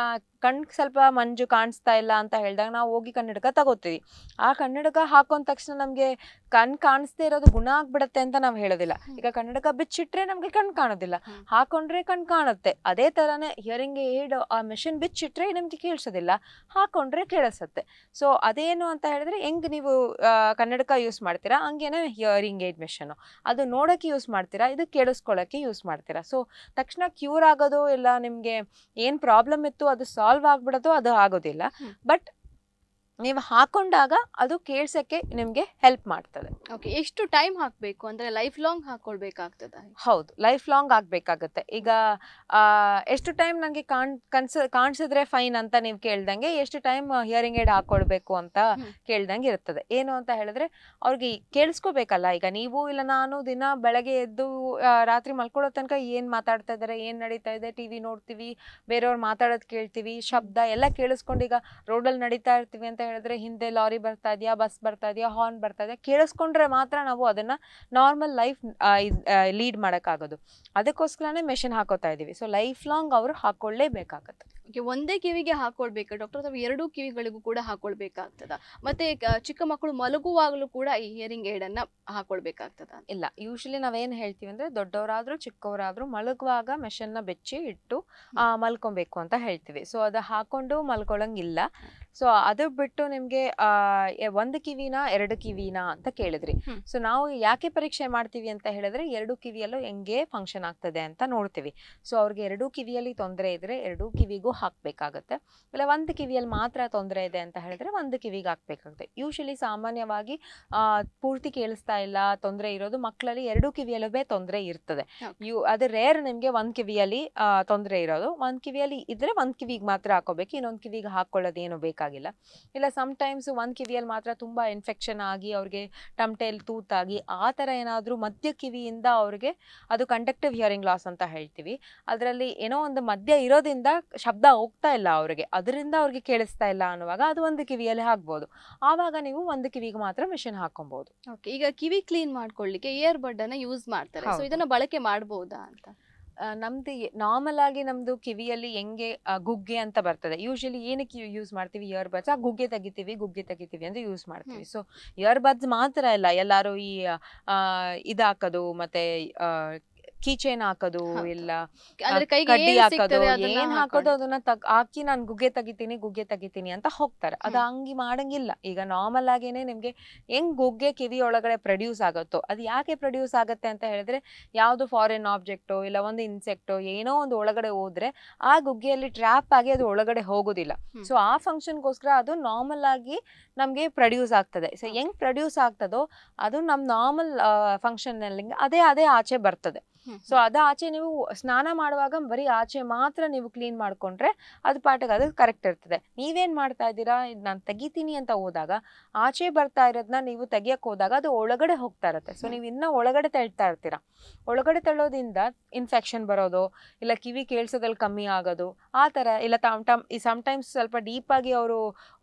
S2: ಕಣ್ ಸ್ವಲ್ಪ ಮಂಜು ಕಾಣಿಸ್ತಾ ಇಲ್ಲ ಅಂತ ಹೇಳಿದಾಗ ನಾವು ಹೋಗಿ ಕನ್ನಡಕ ತಗೋತೀವಿ ಆ ಕನ್ನಡಕ ಹಾಕೊಂಡ ತಕ್ಷಣ ನಮಗೆ ಕಣ್ ಕಾಣಿಸ್ದೇ ಇರೋದು ಗುಣ ಆಗ್ಬಿಡತ್ತೆ ಅಂತ ನಾವು ಹೇಳೋದಿಲ್ಲ ಈಗ ಕನ್ನಡಕ ಬಿಚ್ಚಿಟ್ರೆ ನಮ್ಗೆ ಕಣ್ ಕಾಣೋದಿಲ್ಲ ಹಾಕೊಂಡ್ರೆ ಕಣ್ ಕಾಣುತ್ತೆ ಅದೇ ತರಾನೇ ಹಿಯರಿಂಗ್ ಏಡ್ ಆ ಮೆಷಿನ್ ಬಿಚ್ಚಿಟ್ರೆ ನಿಮ್ಗೆ ಕೇಳಿಸೋದಿಲ್ಲ ಹಾಕೊಂಡ್ರೆ ಕೇಳಿಸುತ್ತೆ ಸೊ ಅದೇನು ಅಂತ ಹೇಳಿದ್ರೆ ಹೆಂಗ್ ನೀವು ಕನ್ನಡಕ ಯೂಸ್ ಮಾಡ್ತೀರಾ ಹಂಗೇನೆ ಹಿಯರಿಂಗ್ ಏಡ್ ಮೆಷಿನ್ ಅದು ನೋಡೋಕೆ ಯೂಸ್ ಮಾಡ್ತೀರಾ ಇದು ಕೇಳಿಸ್ಕೊಳ್ಳೋಕೆ ಯೂಸ್ ಮಾಡ್ತೀರಾ ಸೊ ತಕ್ಷಣ ಕ್ಯೂರ್ ಆಗೋದು ಇಲ್ಲ ನಿಮಗೆ ಏನು ಪ್ರಾಬ್ಲಮ್ ಇತ್ತು ಅದು ಸಾಲ್ವ್ ಆಗ್ಬಿಡೋದು ಅದು ಆಗೋದಿಲ್ಲ ಬಟ್ ನೀವು ಹಾಕೊಂಡಾಗ ಅದು ಕೇಳ್ಸಕ್ಕೆ ನಿಮಗೆ ಹೆಲ್ಪ್ ಮಾಡ್ತದೆ
S1: ಓಕೆ ಎಷ್ಟು ಟೈಮ್ ಹಾಕಬೇಕು ಅಂದರೆ ಲೈಫ್ ಲಾಂಗ್ ಹಾಕ್ಕೊಳ್ಬೇಕಾಗ್ತದೆ
S2: ಹೌದು ಲೈಫ್ ಲಾಂಗ್ ಆಗಬೇಕಾಗುತ್ತೆ ಈಗ ಎಷ್ಟು ಟೈಮ್ ನನಗೆ ಕಾಣ್ ಕನ್ಸ ಕಾಣಿಸಿದ್ರೆ ಫೈನ್ ಅಂತ ನೀವು ಕೇಳ್ದಂಗೆ ಎಷ್ಟು ಟೈಮ್ ಹಿಯರಿಂಗ್ ಏಡ್ ಹಾಕೊಳ್ಬೇಕು ಅಂತ ಕೇಳ್ದಂಗೆ ಇರ್ತದೆ ಏನು ಅಂತ ಹೇಳಿದ್ರೆ ಅವ್ರಿಗೆ ಕೇಳಿಸ್ಕೋಬೇಕಲ್ಲ ಈಗ ನೀವು ಇಲ್ಲ ನಾನು ದಿನ ಬೆಳಗ್ಗೆ ಎದ್ದು ರಾತ್ರಿ ಮಲ್ಕೊಳ್ಳೋ ತನಕ ಏನು ಮಾತಾಡ್ತಾ ಇದ್ದಾರೆ ಏನು ನಡೀತಾ ಇದೆ ಟಿ ವಿ ನೋಡ್ತೀವಿ ಬೇರೆಯವ್ರು ಮಾತಾಡೋದು ಕೇಳ್ತೀವಿ ಶಬ್ದ ಎಲ್ಲ ಕೇಳಿಸ್ಕೊಂಡು ಈಗ ರೋಡಲ್ಲಿ ನಡೀತಾ ಇರ್ತೀವಿ ಅಂತ ಹೇಳಿದ್ರೆ ಹಿಂದೆ ಲಾರಿ ಬರ್ತಾ ಇದೆಯಾ ಬಸ್ ಬರ್ತಾ ಇದೆಯಾ ಹಾರ್ನ್ ಬರ್ತಾ ಇದೆಯಾ ಕೇಳಿಸ್ಕೊಂಡ್ರೆ ಮಾತ್ರ ನಾವು ಅದನ್ನ ನಾರ್ಮಲ್ ಲೈಫ್ ಲೀಡ್ ಮಾಡೋಕ್ಕಾಗೋದು ಅದಕ್ಕೋಸ್ಕರನೇ ಮೆಷಿನ್ ಹಾಕೋತಾ ಇದ್ದೀವಿ ಸೊ ಲೈಫ್ ಲಾಂಗ್ ಅವರು ಹಾಕೊಳ್ಳೇಬೇಕಾಗತ್ತೆ
S1: ಒಂದೇ ಕಿವಿಗೆ ಹಾಕೊಳ್ಬೇಕು ಡಾಕ್ಟರ್ ಅಥವಾ ಎರಡೂ ಕಿವಿಗಳಿಗೂ ಕೂಡ ಹಾಕೊಳ್ಬೇಕಾಗ್ತದ ಮತ್ತೆ ಚಿಕ್ಕ ಮಕ್ಕಳು
S2: ಮಲಗುವಾಗಲೂ ಕೂಡ ಈ ಹಿಯರಿಂಗ್ ಏಡ್ ಅನ್ನ ಹಾಕೊಳ್ಬೇಕಾಗ್ತದ ಇಲ್ಲ ಯೂಶಲಿ ನಾವೇನ್ ಹೇಳ್ತೀವಿ ಅಂದ್ರೆ ದೊಡ್ಡವರಾದ್ರೂ ಚಿಕ್ಕವರಾದ್ರೂ ಮಲಗುವಾಗ ಮೆಷನ್ನ ನ ಬೆಚ್ಚಿ ಇಟ್ಟು ಮಲ್ಕೊಬೇಕು ಅಂತ ಹೇಳ್ತೀವಿ ಸೊ ಅದ ಹಾಕೊಂಡು ಮಲ್ಕೊಳಂಗಿಲ್ಲ ಸೊ ಅದು ಬಿಟ್ಟು ನಿಮ್ಗೆ ಆ ಒಂದು ಕಿವಿನ ಎರಡು ಕಿವಿನ ಅಂತ ಕೇಳಿದ್ರಿ ಸೊ ನಾವು ಯಾಕೆ ಪರೀಕ್ಷೆ ಮಾಡ್ತೀವಿ ಅಂತ ಹೇಳಿದ್ರೆ ಎರಡು ಕಿವಿಯಲ್ಲೂ ಹೆಂಗೆ ಫಂಕ್ಷನ್ ಆಗ್ತದೆ ಅಂತ ನೋಡ್ತೀವಿ ಸೊ ಅವ್ರಿಗೆ ಎರಡು ಕಿವಿಯಲ್ಲಿ ತೊಂದರೆ ಇದ್ರೆ ಎರಡು ಕಿವಿಗೂ ಹಾಕ್ಬೇಕಾಗತ್ತೆ ಇಲ್ಲ ಒಂದು ಕಿವಿಯಲ್ಲಿ ಮಾತ್ರ ತೊಂದರೆ ಇದೆ ಅಂತ ಹೇಳಿದ್ರೆ ಒಂದು ಕಿವಿಗೆ ಹಾಕ್ಬೇಕಾಗುತ್ತೆ ಯೂಶಲಿ ಸಾಮಾನ್ಯವಾಗಿ ಪೂರ್ತಿ ಕೇಳಿಸ್ತಾ ಇಲ್ಲ ತೊಂದರೆ ಇರೋದು ಮಕ್ಕಳಲ್ಲಿ ಎರಡು ಕಿವಿಯಲ್ಲೂ ತೊಂದರೆ ಇರ್ತದೆ ಯು ಅದು ರೇರ್ ನಿಮ್ಗೆ ಒಂದ್ ಕಿವಿಯಲ್ಲಿ ತೊಂದರೆ ಇರೋದು ಒಂದ್ ಕಿವಿಯಲ್ಲಿ ಇದ್ರೆ ಒಂದ್ ಕಿವಿಗೆ ಮಾತ್ರ ಹಾಕೋಬೇಕು ಇನ್ನೊಂದು ಕಿವಿಗೆ ಹಾಕೊಳ್ಳೋದೇನು ಬೇಕಾಗಿಲ್ಲ ಮಾಡೋಕ್ಕಾಗಿಲ್ಲ ಇಲ್ಲ ಸಮಟೈಮ್ಸ್ ಒಂದು ಕಿವಿಯಲ್ಲಿ ಮಾತ್ರ ತುಂಬ ಇನ್ಫೆಕ್ಷನ್ ಆಗಿ ಅವ್ರಿಗೆ ಟಮ್ಟೇಲ್ ತೂತಾಗಿ ಆ ಥರ ಏನಾದರೂ ಮಧ್ಯ ಕಿವಿಯಿಂದ ಅವ್ರಿಗೆ ಅದು ಕಂಡಕ್ಟಿವ್ ಹಿಯರಿಂಗ್ ಲಾಸ್ ಅಂತ ಹೇಳ್ತೀವಿ ಅದರಲ್ಲಿ ಏನೋ ಒಂದು ಮಧ್ಯ ಇರೋದ್ರಿಂದ ಶಬ್ದ ಹೋಗ್ತಾ ಇಲ್ಲ ಅವ್ರಿಗೆ ಅದರಿಂದ ಅವ್ರಿಗೆ ಕೇಳಿಸ್ತಾ ಇಲ್ಲ ಅನ್ನುವಾಗ ಅದು ಒಂದು ಕಿವಿಯಲ್ಲಿ ಹಾಕ್ಬೋದು ಆವಾಗ ನೀವು ಒಂದು ಕಿವಿಗೆ ಮಾತ್ರ ಮಿಷಿನ್ ಹಾಕೊಬಹುದು ಈಗ ಕಿವಿ ಕ್ಲೀನ್ ಮಾಡ್ಕೊಳ್ಳಿಕ್ಕೆ ಇಯರ್ ಬಡ್ ಅನ್ನ ಯೂಸ್ ಮಾಡ್ತಾರೆ ಸೊ ಇದನ್ನ ಬಳಕೆ ಮಾಡಬಹುದಾ ಅಂತ ನಮ್ದು ನಾರ್ಮಲ್ ಆಗಿ ನಮ್ದು ಕಿವಿಯಲ್ಲಿ ಹೆಂಗೆ ಗುಗ್ಗೆ ಅಂತ ಬರ್ತದೆ ಯೂಶಲಿ ಏನಕ್ಕೆ ಯೂಸ್ ಮಾಡ್ತೀವಿ ಇಯರ್ ಬಡ್ಸ್ ಆ ಗುಗ್ಗೆ ತೆಗಿತೀವಿ ಗುಗ್ಗೆ ತೆಗಿತೀವಿ ಅಂತ ಯೂಸ್ ಮಾಡ್ತೀವಿ ಸೊ ಇಯರ್ ಬಡ್ಸ್ ಮಾತ್ರ ಇಲ್ಲ ಎಲ್ಲರೂ ಈ ಇದಾಕೋದು ಮತ್ತೆ ಕೀಚೇನ್ ಹಾಕೋದು ಇಲ್ಲ ಕಡ್ಡಿ ಹಾಕೋದು ಏನ್ ಹಾಕೋದು ಅದನ್ನ ಹಾಕಿ ನಾನು ಗುಗ್ಗೆ ತೆಗಿತೀನಿ ಗುಗ್ಗೆ ತೆಗಿತೀನಿ ಅಂತ ಹೋಗ್ತಾರೆ ಅದು ಹಂಗಿ ಮಾಡಂಗಿಲ್ಲ ಈಗ ನಾರ್ಮಲ್ ಆಗೇನೆ ನಿಮ್ಗೆ ಹೆಂಗ್ ಗುಗ್ಗೆ ಕಿವಿ ಒಳಗಡೆ ಪ್ರೊಡ್ಯೂಸ್ ಆಗುತ್ತೋ ಅದು ಯಾಕೆ ಪ್ರೊಡ್ಯೂಸ್ ಆಗುತ್ತೆ ಅಂತ ಹೇಳಿದ್ರೆ ಯಾವ್ದು ಫಾರಿನ್ ಆಬ್ಜೆಕ್ಟೋ ಇಲ್ಲ ಒಂದು ಇನ್ಸೆಕ್ಟೋ ಏನೋ ಒಂದು ಒಳಗಡೆ ಹೋದ್ರೆ ಆ ಗುಗ್ಗೆಯಲ್ಲಿ ಟ್ರ್ಯಾಪ್ ಆಗಿ ಅದು ಒಳಗಡೆ ಹೋಗೋದಿಲ್ಲ ಸೊ ಆ ಫಂಕ್ಷನ್ಗೋಸ್ಕರ ಅದು ನಾರ್ಮಲ್ ಆಗಿ ನಮ್ಗೆ ಪ್ರೊಡ್ಯೂಸ್ ಆಗ್ತದೆ ಸೊ ಹೆಂಗ್ ಪ್ರೊಡ್ಯೂಸ್ ಆಗ್ತದೋ ಅದು ನಮ್ ನಾರ್ಮಲ್ ಫಂಕ್ಷನ್ ಅದೇ ಅದೇ ಆಚೆ ಬರ್ತದೆ ಸೊ ಅದ ಆಚೆ ನೀವು ಸ್ನಾನ ಮಾಡುವಾಗ ಬರೀ ಆಚೆ ಮಾತ್ರ ನೀವು ಕ್ಲೀನ್ ಮಾಡ್ಕೊಂಡ್ರೆ ಅದು ಪಾಠಕ್ಕೆ ಅದು ಕರೆಕ್ಟ್ ಇರ್ತದೆ ನೀವೇನ್ ಮಾಡ್ತಾ ಇದ್ದೀರಾ ನಾನು ತೆಗಿತೀನಿ ಅಂತ ಹೋದಾಗ ಆಚೆ ಬರ್ತಾ ಇರೋದನ್ನ ನೀವು ತೆಗಿಯಕ್ಕೆ ಹೋದಾಗ ಅದು ಒಳಗಡೆ ಹೋಗ್ತಾ ಇರುತ್ತೆ ಸೊ ನೀವು ಇನ್ನ ಒಳಗಡೆ ತಳ್ತಾ ಇರ್ತೀರಾ ಒಳಗಡೆ ತಳ್ಳೋದಿಂದ ಇನ್ಫೆಕ್ಷನ್ ಬರೋದು ಇಲ್ಲ ಕಿವಿ ಕೇಳಿಸೋದಲ್ಲಿ ಕಮ್ಮಿ ಆಗೋದು ಆ ಥರ ಇಲ್ಲ ತಮ್ ಟಮ್ ಈ ಸಮಟೈಮ್ಸ್ ಸ್ವಲ್ಪ ಡೀಪಾಗಿ ಅವರು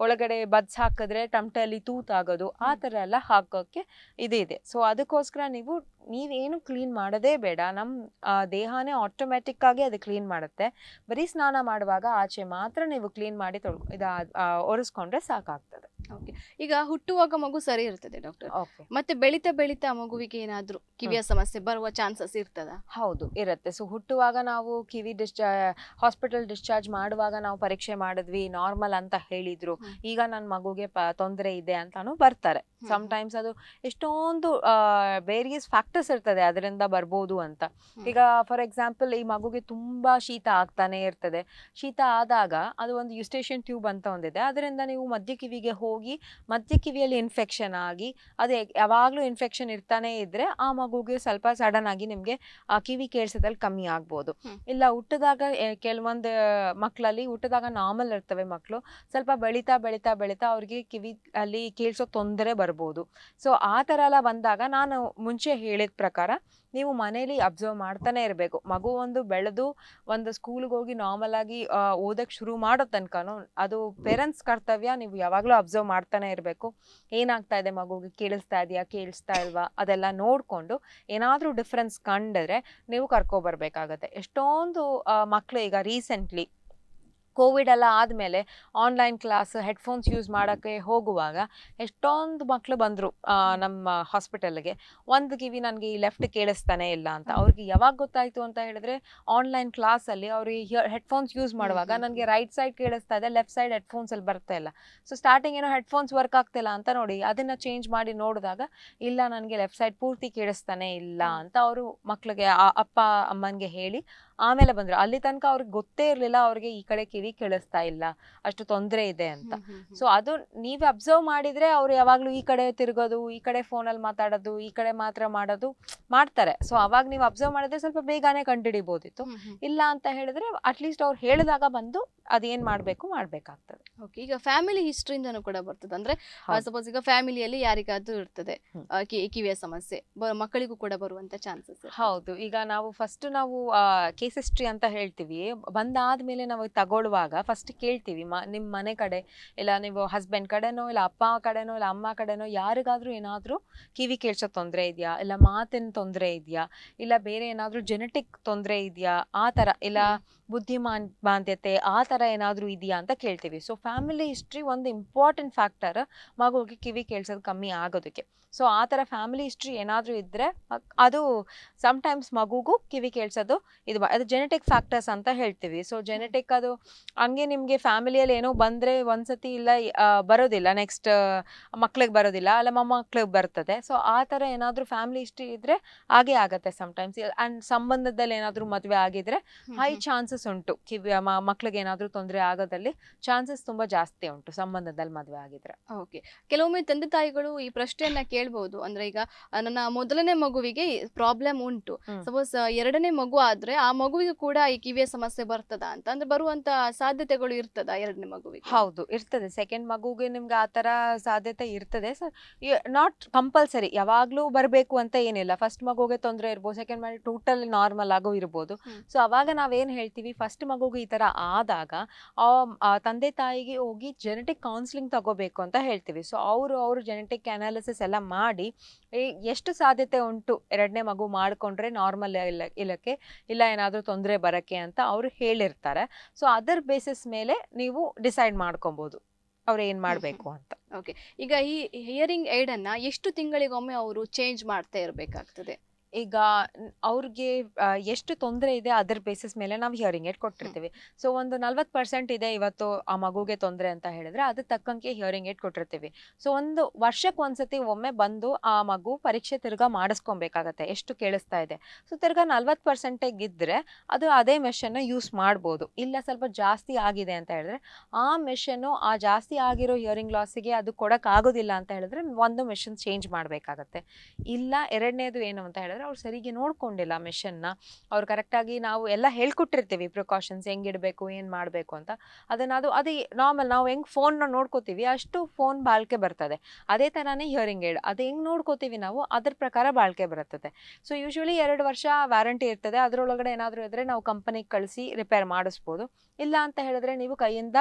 S2: ಒಳಗಡೆ ಬದ್ಸ್ ಹಾಕಿದ್ರೆ ಟಮಟಲ್ಲಿ ತೂತಾಗೋದು ಆ ಥರ ಎಲ್ಲ ಹಾಕೋಕ್ಕೆ ಇದೆ ಸೊ ಅದಕ್ಕೋಸ್ಕರ ನೀವು ನೀವೇನು ಕ್ಲೀನ್ ಮಾಡೋದೇ ಬೇಡ ನಮ್ಮ ದೇಹನೇ ಆಟೋಮ್ಯಾಟಿಕ್ ಆಗಿ ಅದು ಕ್ಲೀನ್ ಮಾಡುತ್ತೆ ಬರೀ ಸ್ನಾನ ಮಾಡುವಾಗ ಆಚೆ ಮಾತ್ರ ನೀವು ಕ್ಲೀನ್ ಮಾಡಿ ತೊಳ್ ಇದು ಒರೆಸ್ಕೊಂಡ್ರೆ ಸಾಕಾಗ್ತದೆ ಓಕೆ ಈಗ ಹುಟ್ಟುವಾಗ ಮಗು
S1: ಸರಿ ಇರ್ತದೆ ಡಾಕ್ಟರ್ ಮತ್ತೆ ಬೆಳಿತಾ ಬೆಳಿತಾ ಮಗುವಿಗೆ ಏನಾದ್ರು ಕಿವಿಯ ಸಮಸ್ಯೆ ಬರುವ ಚಾನ್ಸಸ್ ಇರ್ತದ
S2: ಹೌದು ಇರುತ್ತೆ ಸೊ ಹುಟ್ಟುವಾಗ ನಾವು ಕಿವಿ ಡಿಸ್ಚಾರ್ ಹಾಸ್ಪಿಟಲ್ ಡಿಸ್ಚಾರ್ಜ್ ಮಾಡುವಾಗ ನಾವು ಪರೀಕ್ಷೆ ಮಾಡಿದ್ವಿ ನಾರ್ಮಲ್ ಅಂತ ಹೇಳಿದ್ರು ಈಗ ನನ್ನ ಮಗುಗೆ ತೊಂದರೆ ಇದೆ ಅಂತಾನು ಬರ್ತಾರೆ ಸಮಟೈಮ್ಸ್ ಅದು ಎಷ್ಟೊಂದು ವೇರಿಯಸ್ ಫ್ಯಾಕ್ಟರ್ಸ್ ಇರ್ತದೆ ಅದರಿಂದ ಬರ್ಬೋದು ಅಂತ ಈಗ ಫಾರ್ ಎಕ್ಸಾಂಪಲ್ ಈ ಮಗುಗೆ ತುಂಬಾ ಶೀತ ಆಗ್ತಾನೆ ಇರ್ತದೆ ಶೀತ ಆದಾಗ ಅದು ಒಂದು ಯುಸ್ಟೇಷನ್ ಟ್ಯೂಬ್ ಅಂತ ಒಂದಿದೆ ಅದರಿಂದ ನೀವು ಮಧ್ಯ ಕಿವಿಗೆ ಹೋಗಿ ಹೋಗಿ ಮತ್ತೆ ಕಿವಿಯಲ್ಲಿ ಇನ್ಫೆಕ್ಷನ್ ಆಗಿ ಅದು ಯಾವಾಗಲೂ ಇನ್ಫೆಕ್ಷನ್ ಇರ್ತಾನೆ ಇದ್ರೆ ಆ ಮಗುಗೆ ಸ್ವಲ್ಪ ಸಡನ್ ಆಗಿ ನಿಮ್ಗೆ ಆ ಕಿವಿ ಕೇಳಿಸೋದಲ್ಲಿ ಕಮ್ಮಿ ಆಗ್ಬೋದು ಇಲ್ಲ ಹುಟ್ಟದಾಗ ಕೆಲವೊಂದು ಮಕ್ಕಳಲ್ಲಿ ಹುಟ್ಟದಾಗ ನಾರ್ಮಲ್ ಇರ್ತವೆ ಮಕ್ಕಳು ಸ್ವಲ್ಪ ಬೆಳೀತಾ ಬೆಳೀತಾ ಬೆಳೀತಾ ಅವ್ರಿಗೆ ಕಿವಿ ಅಲ್ಲಿ ಕೇಳಿಸೋ ತೊಂದರೆ ಬರ್ಬೋದು ಸೊ ಆ ಥರ ಎಲ್ಲ ಬಂದಾಗ ನಾನು ಮುಂಚೆ ಹೇಳಿದ ಪ್ರಕಾರ ನೀವು ಮನೇಲಿ ಅಬ್ಸರ್ವ್ ಮಾಡ್ತಾನೆ ಇರಬೇಕು ಮಗು ಒಂದು ಬೆಳೆದು ಒಂದು ಸ್ಕೂಲ್ಗೆ ಹೋಗಿ ನಾರ್ಮಲ್ ಆಗಿ ಓದಕ್ಕೆ ಶುರು ಮಾಡೋ ತನಕನೂ ಅದು ಪೇರೆಂಟ್ಸ್ ಕರ್ತವ್ಯ ನೀವು ಯಾವಾಗಲೂ ಅಬ್ಸರ್ವ್ ಮಾಡ್ತಾನೆ ಇರಬೇಕು ಏನಾಗ್ತಾ ಇದೆ ಮಗುಗೆ ಕೇಳಿಸ್ತಾ ಇದೆಯಾ ಕೇಳಿಸ್ತಾ ಇಲ್ವಾ ಅದೆಲ್ಲ ನೋಡಿಕೊಂಡು ಏನಾದರೂ ಡಿಫ್ರೆನ್ಸ್ ಕಂಡಿದ್ರೆ ನೀವು ಕರ್ಕೊಬರ್ಬೇಕಾಗತ್ತೆ ಎಷ್ಟೊಂದು ಮಕ್ಕಳು ಈಗ ರೀಸೆಂಟ್ಲಿ ಕೋವಿಡ್ ಎಲ್ಲ ಆದಮೇಲೆ ಆನ್ಲೈನ್ ಕ್ಲಾಸ್ ಹೆಡ್ಫೋನ್ಸ್ ಯೂಸ್ ಮಾಡೋಕ್ಕೆ ಹೋಗುವಾಗ ಎಷ್ಟೊಂದು ಮಕ್ಕಳು ಬಂದರು ನಮ್ಮ ಹಾಸ್ಪಿಟಲ್ಗೆ ಒಂದು ಕಿವಿ ನನಗೆ ಈ ಲೆಫ್ಟ್ ಕೇಳಿಸ್ತಾನೆ ಇಲ್ಲ ಅಂತ ಅವ್ರಿಗೆ ಯಾವಾಗ ಗೊತ್ತಾಯಿತು ಅಂತ ಹೇಳಿದ್ರೆ ಆನ್ಲೈನ್ ಕ್ಲಾಸಲ್ಲಿ ಅವ್ರಿಗೆ ಹೆಡ್ಫೋನ್ಸ್ ಯೂಸ್ ಮಾಡುವಾಗ ನನಗೆ ರೈಟ್ ಸೈಡ್ ಕೇಳಿಸ್ತಾ ಇದೆ ಲೆಫ್ಟ್ ಸೈಡ್ ಹೆಡ್ಫೋನ್ಸಲ್ಲಿ ಬರ್ತಾ ಇಲ್ಲ ಸೊ ಸ್ಟಾರ್ಟಿಂಗ್ ಏನೋ ಹೆಡ್ಫೋನ್ಸ್ ವರ್ಕ್ ಆಗ್ತಿಲ್ಲ ಅಂತ ನೋಡಿ ಅದನ್ನು ಚೇಂಜ್ ಮಾಡಿ ನೋಡಿದಾಗ ಇಲ್ಲ ನನಗೆ ಲೆಫ್ಟ್ ಸೈಡ್ ಪೂರ್ತಿ ಕೇಳಿಸ್ತಾನೆ ಇಲ್ಲ ಅಂತ ಅವರು ಮಕ್ಕಳಿಗೆ ಅಪ್ಪ ಅಮ್ಮನಿಗೆ ಹೇಳಿ ಆಮೇಲೆ ಬಂದ್ರು ಅಲ್ಲಿ ತನಕ ಅವ್ರಿಗೆ ಗೊತ್ತೇ ಇರಲಿಲ್ಲ ಅವ್ರಿಗೆ ಈ ಕಡೆ ಕಿವಿ ಕೇಳಿಸ್ತಾ ಇಲ್ಲ ಅಷ್ಟು ತೊಂದರೆ ಇದೆ ಅಂತ ಸೊ ಅದು ನೀವೇ ಅಬ್ಸರ್ವ್ ಮಾಡಿದ್ರೆ ಅವ್ರು ಯಾವಾಗ್ಲೂ ಈ ಕಡೆ ತಿರುಗೋದು ಈ ಕಡೆ ಫೋನಲ್ಲಿ ಮಾತಾಡೋದು ಈ ಕಡೆ ಮಾತ್ರ ಮಾಡೋದು ಮಾಡ್ತಾರೆ ಸೊ ಅವಾಗ ನೀವು ಅಬ್ಸರ್ವ್ ಮಾಡಿದ್ರೆ ಸ್ವಲ್ಪ ಬೇಗನೆ ಕಂಡುಹಿಡಿಬೋದಿತ್ತು ಇಲ್ಲ ಅಂತ ಹೇಳಿದ್ರೆ ಅಟ್ಲೀಸ್ಟ್ ಅವ್ರು ಹೇಳಿದಾಗ ಬಂದು ಅದೇನ್
S1: ಮಾಡ್ಬೇಕು ಮಾಡ್ಬೇಕಾಗ್ತದೆ ಓಕೆ ಈಗ ಫ್ಯಾಮಿಲಿ ಹಿಸ್ಟ್ರಿಯಿಂದನು ಕೂಡ ಬರ್ತದೆ ಅಂದ್ರೆ ಸಪೋಸ್ ಈಗ ಫ್ಯಾಮಿಲಿಯಲ್ಲಿ ಯಾರಿಗಾದ್ರೂ ಇರ್ತದೆ ಕಿವಿಯ ಸಮಸ್ಯೆ ಮಕ್ಕಳಿಗೂ ಕೂಡ ಬರುವಂತ ಚಾನ್ಸಸ್ ಹೌದು ಈಗ
S2: ನಾವು ಫಸ್ಟ್ ನಾವು ಹಿಸ್ಟ್ರಿ ಅಂತ ಹೇಳ್ತೀವಿ ಬಂದಾದ್ಮೇಲೆ ನಾವು ತಗೊಳ್ಳುವಾಗ ಫಸ್ಟ್ ಕೇಳ್ತೀವಿ ಮ ನಿಮ್ಮ ಮನೆ ಕಡೆ ಇಲ್ಲ ನೀವು ಹಸ್ಬೆಂಡ್ ಕಡೆನೋ ಇಲ್ಲ ಅಪ್ಪ ಕಡೆನೋ ಇಲ್ಲ ಅಮ್ಮ ಕಡೆನೋ ಯಾರಿಗಾದರೂ ಏನಾದರೂ ಕಿವಿ ಕೇಳಿಸೋ ತೊಂದರೆ ಇದೆಯಾ ಇಲ್ಲ ಮಾತಿನ ತೊಂದರೆ ಇದೆಯಾ ಇಲ್ಲ ಬೇರೆ ಏನಾದರೂ ಜೆನೆಟಿಕ್ ತೊಂದರೆ ಇದೆಯಾ ಆ ಥರ ಇಲ್ಲ ಬುದ್ಧಿಮಾನ್ ಬಾಂಧ್ಯತೆ ಆ ಥರ ಏನಾದರೂ ಇದೆಯಾ ಅಂತ ಕೇಳ್ತೀವಿ ಸೊ ಫ್ಯಾಮಿಲಿ ಹಿಸ್ಟ್ರಿ ಒಂದು ಇಂಪಾರ್ಟೆಂಟ್ ಫ್ಯಾಕ್ಟರ್ ಮಗುಗೆ ಕಿವಿ ಕೇಳಿಸೋದು ಕಮ್ಮಿ ಆಗೋದಕ್ಕೆ ಸೊ ಆ ಥರ ಫ್ಯಾಮಿಲಿ ಹಿಸ್ಟ್ರಿ ಏನಾದರೂ ಇದ್ದರೆ ಅದು ಸಮ್ಟೈಮ್ಸ್ ಮಗುಗೂ ಕಿವಿ ಕೇಳಿಸೋದು ಇದು ಅದು ಜೆನೆಟಿಕ್ ಫ್ಯಾಕ್ಟರ್ಸ್ ಅಂತ ಹೇಳ್ತೀವಿ ಸೊ ಜೆನೆಟಿಕ್ ಅದು ಹಂಗೆ ನಿಮಗೆ ಫ್ಯಾಮಿಲಿಯಲ್ಲಿ ಏನೋ ಬಂದರೆ ಒಂದ್ಸತಿ ಇಲ್ಲ ಬರೋದಿಲ್ಲ ನೆಕ್ಸ್ಟ್ ಮಕ್ಳಿಗೆ ಬರೋದಿಲ್ಲ ಅಲ್ಲ ಮೊಮ್ಮಕ್ಳಿಗೆ ಬರ್ತದೆ ಸೊ ಆ ಥರ ಏನಾದರೂ ಫ್ಯಾಮಿಲಿ ಹಿಸ್ಟ್ರಿ ಇದ್ದರೆ ಹಾಗೆ ಆಗುತ್ತೆ ಸಮ್ಟೈಮ್ಸ್ ಆ್ಯಂಡ್ ಸಂಬಂಧದಲ್ಲಿ ಏನಾದರೂ ಮದುವೆ ಆಗಿದ್ರೆ ಹೈ ಚಾನ್ಸಸ್ ಉಂಟು ಕಿವಿ ಮಕ್ಳಿಗೆ ಏನಾದರೂ ತೊಂದರೆ ಆಗೋದಲ್ಲಿ ಚಾನ್ಸಸ್ ತುಂಬ ಜಾಸ್ತಿ ಉಂಟು ಸಂಬಂಧದಲ್ಲಿ ಮದುವೆ ಆಗಿದ್ರೆ ಓಕೆ ಕೆಲವೊಮ್ಮೆ ತಂದೆ ತಾಯಿಗಳು
S1: ಈ ಪ್ರಶ್ನೆಯನ್ನ ಕೇಳ್ಬೋದು ಅಂದ್ರೆ ಈಗ ನನ್ನ ಮೊದಲನೇ ಮಗುವಿಗೆ ಪ್ರಾಬ್ಲಮ್ ಉಂಟು ಸಪೋಸ್ ಎರಡನೇ ಮಗು ಆದ್ರೆ ಆ ಮಗುವಿಗೂ ಕೂಡ ಈ ಕಿವಿಯ ಸಮಸ್ಯೆ ಬರ್ತದ ಅಂತ ಅಂದ್ರೆ ಬರುವಂತ ಸಾಧ್ಯತೆಗಳು
S2: ಇರ್ತದ ಎರಡನೇ ಮಗುವಿಗೆ ಹೌದು ಇರ್ತದೆ ಸೆಕೆಂಡ್ ಮಗುಗೆ ನಿಮ್ಗೆ ಆ ತರ ಸಾಧ್ಯತೆ ಇರ್ತದೆ ಸರ್ ನಾಟ್ ಕಂಪಲ್ಸರಿ ಯಾವಾಗ್ಲೂ ಬರಬೇಕು ಅಂತ ಏನಿಲ್ಲ ಫಸ್ಟ್ ಮಗುಗೆ ತೊಂದರೆ ಇರ್ಬೋದು ಸೆಕೆಂಡ್ ಮಗು ಟೋಟಲ್ ನಾರ್ಮಲ್ ಆಗೋ ಇರ್ಬೋದು ಸೊ ಅವಾಗ ನಾವೇನ್ ಹೇಳ್ತೀವಿ ಫಸ್ಟ್ ಮಗುಗೆ ಈ ತರ ಆದಾಗ ತಂದೆ ತಾಯಿಗೆ ಹೋಗಿ ಜೆನೆಟಿಕ್ ಕೌನ್ಸಿಲಿಂಗ್ ತಗೋಬೇಕು ಅಂತ ಹೇಳ್ತೀವಿ ಸೊ ಅವರು ಅವರು ಜೆನೆಟಿಕ್ ಅನಾಲಿಸಿಸ್ ಎಲ್ಲ ಮಾಡಿ ಎಷ್ಟು ಸಾಧ್ಯತೆ ಉಂಟು ಎರಡನೇ ಮಗು ಮಾಡಿಕೊಂಡ್ರೆ ನಾರ್ಮಲ್ ಇಲ್ಲ ಇಲ್ಲಕ್ಕೆ ಇಲ್ಲ ಏನಾದರೂ ತೊಂದರೆ ಬರೋಕ್ಕೆ ಅಂತ ಅವರು ಹೇಳಿರ್ತಾರೆ ಸೊ ಅದರ್ ಬೇಸಿಸ್ ಮೇಲೆ ನೀವು ಡಿಸೈಡ್ ಮಾಡ್ಕೊಬೋದು ಅವ್ರು ಏನು ಮಾಡಬೇಕು ಅಂತ ಓಕೆ ಈಗ ಈ ಹಿಯರಿಂಗ್ ಏಡನ್ನು ಎಷ್ಟು ತಿಂಗಳಿಗೊಮ್ಮೆ ಅವರು ಚೇಂಜ್ ಮಾಡ್ತಾ ಇರಬೇಕಾಗ್ತದೆ ಈಗ ಅವ್ರಿಗೆ ಎಷ್ಟು ತೊಂದರೆ ಇದೆ ಅದರ ಬೇಸಿಸ್ ಮೇಲೆ ನಾವು ಹಿಯರಿಂಗ್ ಏಡ್ ಕೊಟ್ಟಿರ್ತೀವಿ ಸೊ ಒಂದು ನಲ್ವತ್ತು ಪರ್ಸೆಂಟ್ ಇದೆ ಇವತ್ತು ಆ ಮಗುಗೆ ತೊಂದರೆ ಅಂತ ಹೇಳಿದ್ರೆ ಅದಕ್ಕೆ ತಕ್ಕಂಗೆ ಹಿಯರಿಂಗ್ ಏಡ್ ಕೊಟ್ಟಿರ್ತೀವಿ ಸೊ ಒಂದು ವರ್ಷಕ್ಕೆ ಒಂದ್ಸತಿ ಒಮ್ಮೆ ಬಂದು ಆ ಮಗು ಪರೀಕ್ಷೆ ತಿರ್ಗಾ ಮಾಡಿಸ್ಕೊಬೇಕಾಗತ್ತೆ ಎಷ್ಟು ಕೇಳಿಸ್ತಾ ಇದೆ ಸೊ ತಿರ್ಗಾ ನಲ್ವತ್ತು ಪರ್ಸೆಂಟೇಜ್ ಅದು ಅದೇ ಮೆಷನ್ನು ಯೂಸ್ ಮಾಡ್ಬೋದು ಇಲ್ಲ ಸ್ವಲ್ಪ ಜಾಸ್ತಿ ಆಗಿದೆ ಅಂತ ಹೇಳಿದ್ರೆ ಆ ಮೆಷನ್ನು ಆ ಜಾಸ್ತಿ ಆಗಿರೋ ಹಿಯರಿಂಗ್ ಲಾಸಿಗೆ ಅದು ಕೊಡೋಕ್ಕಾಗೋದಿಲ್ಲ ಅಂತ ಹೇಳಿದ್ರೆ ಒಂದು ಮೆಷಿನ್ ಚೇಂಜ್ ಮಾಡಬೇಕಾಗತ್ತೆ ಇಲ್ಲ ಎರಡನೇದು ಏನು ಅಂತ ಹೇಳಿದ್ರೆ ಮಾಡ್ತಾರೆ ಅವ್ರು ಸರಿಗೆ ನೋಡ್ಕೊಂಡಿಲ್ಲ ನ ಅವ್ರು ಕರೆಕ್ಟಾಗಿ ನಾವು ಎಲ್ಲ ಹೇಳ್ಕೊಟ್ಟಿರ್ತೀವಿ ಪ್ರಿಕಾಷನ್ಸ್ ಹೆಂಗಿಡಬೇಕು ಏನು ಮಾಡಬೇಕು ಅಂತ ಅದನ್ನ ಅದು ಅದೇ ನಾರ್ಮಲ್ ನಾವು ಹೆಂಗೆ ಫೋನ್ನ ನೋಡ್ಕೋತೀವಿ ಅಷ್ಟು ಫೋನ್ ಬಾಳ್ಕೆ ಬರ್ತದೆ ಅದೇ ತರಾನೇ ಹಿಯರಿಂಗ್ ಏಡ್ ಅದು ಹೆಂಗ್ ನೋಡ್ಕೋತೀವಿ ನಾವು ಅದ್ರ ಪ್ರಕಾರ ಬಾಳ್ಕೆ ಬರುತ್ತದೆ ಸೊ ಯೂಶ್ವಲಿ ಎರಡು ವರ್ಷ ವ್ಯಾರಂಟಿ ಇರ್ತದೆ ಅದರೊಳಗಡೆ ಏನಾದರೂ ಇದ್ರೆ ನಾವು ಕಂಪನಿ ಕಳಿಸಿ ರಿಪೇರ್ ಮಾಡಿಸ್ಬೋದು ಇಲ್ಲ ಅಂತ ಹೇಳಿದ್ರೆ ನೀವು ಕೈಯಿಂದ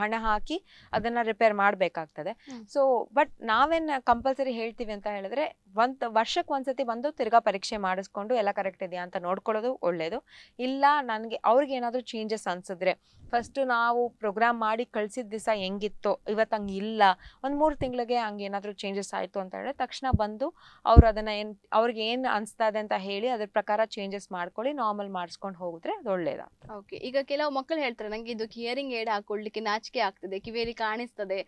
S2: ಹಣ ಹಾಕಿ ಅದನ್ನ ರಿಪೇರ್ ಮಾಡಬೇಕಾಗ್ತದೆ ಸೊ ಬಟ್ ನಾವೇನ್ ಕಂಪಲ್ಸರಿ ಹೇಳ್ತೀವಿ ಅಂತ ಹೇಳಿದ್ರೆ ಒಂದು ವರ್ಷಕ್ಕೆ ಒಂದ್ಸತಿ ಬಂದು ತಿರ್ಗಾ ಪರೀಕ್ಷೆ ಪರೀಕ್ಷೆ ಮಾಡಿಸ್ಕೊಂಡು ಎಲ್ಲ ಕರೆಕ್ಟ್ ಇದೆಯಾ ಅಂತ ನೋಡ್ಕೊಳ್ಳೋದು ಒಳ್ಳೇದು ಇಲ್ಲ ನನಗೆ ಅವ್ರಿಗೆ ಏನಾದರೂ ಚೇಂಜಸ್ ಅನಿಸಿದ್ರೆ ಫಸ್ಟು ನಾವು ಪ್ರೋಗ್ರಾಮ್ ಮಾಡಿ ಕಳಿಸಿದ ದಿವಸ ಹೆಂಗಿತ್ತು ಇವತ್ತು ಹಂಗೆ ಇಲ್ಲ ಒಂದು ಮೂರು ತಿಂಗಳಿಗೆ ಹಂಗೆ ಏನಾದರೂ ಚೇಂಜಸ್ ಆಯಿತು ಅಂತ ಹೇಳಿದ್ರೆ ತಕ್ಷಣ ಬಂದು ಅವ್ರು ಅದನ್ನು ಏನು ಅವ್ರಿಗೆ ಏನು ಅನಿಸ್ತಾ ಇದೆ ಅಂತ ಹೇಳಿ ಅದ್ರ ಪ್ರಕಾರ ಚೇಂಜಸ್ ಮಾಡ್ಕೊಳ್ಳಿ ನಾರ್ಮಲ್ ಮಾಡಿಸ್ಕೊಂಡು ಹೋಗಿದ್ರೆ ಅದು ಓಕೆ ಈಗ ಕೆಲವು ಮಕ್ಕಳು ಹೇಳ್ತಾರೆ ನನಗೆ ಇದು ಕಿಯರಿಂಗ್ ಏಡ್
S1: ಹಾಕೊಳ್ಳಿಕ್ಕೆ ನಾಚಿಕೆ ಆಗ್ತದೆ ಕಿವಿಯಲ್ಲಿ ಕಾಣಿಸ್ತದೆ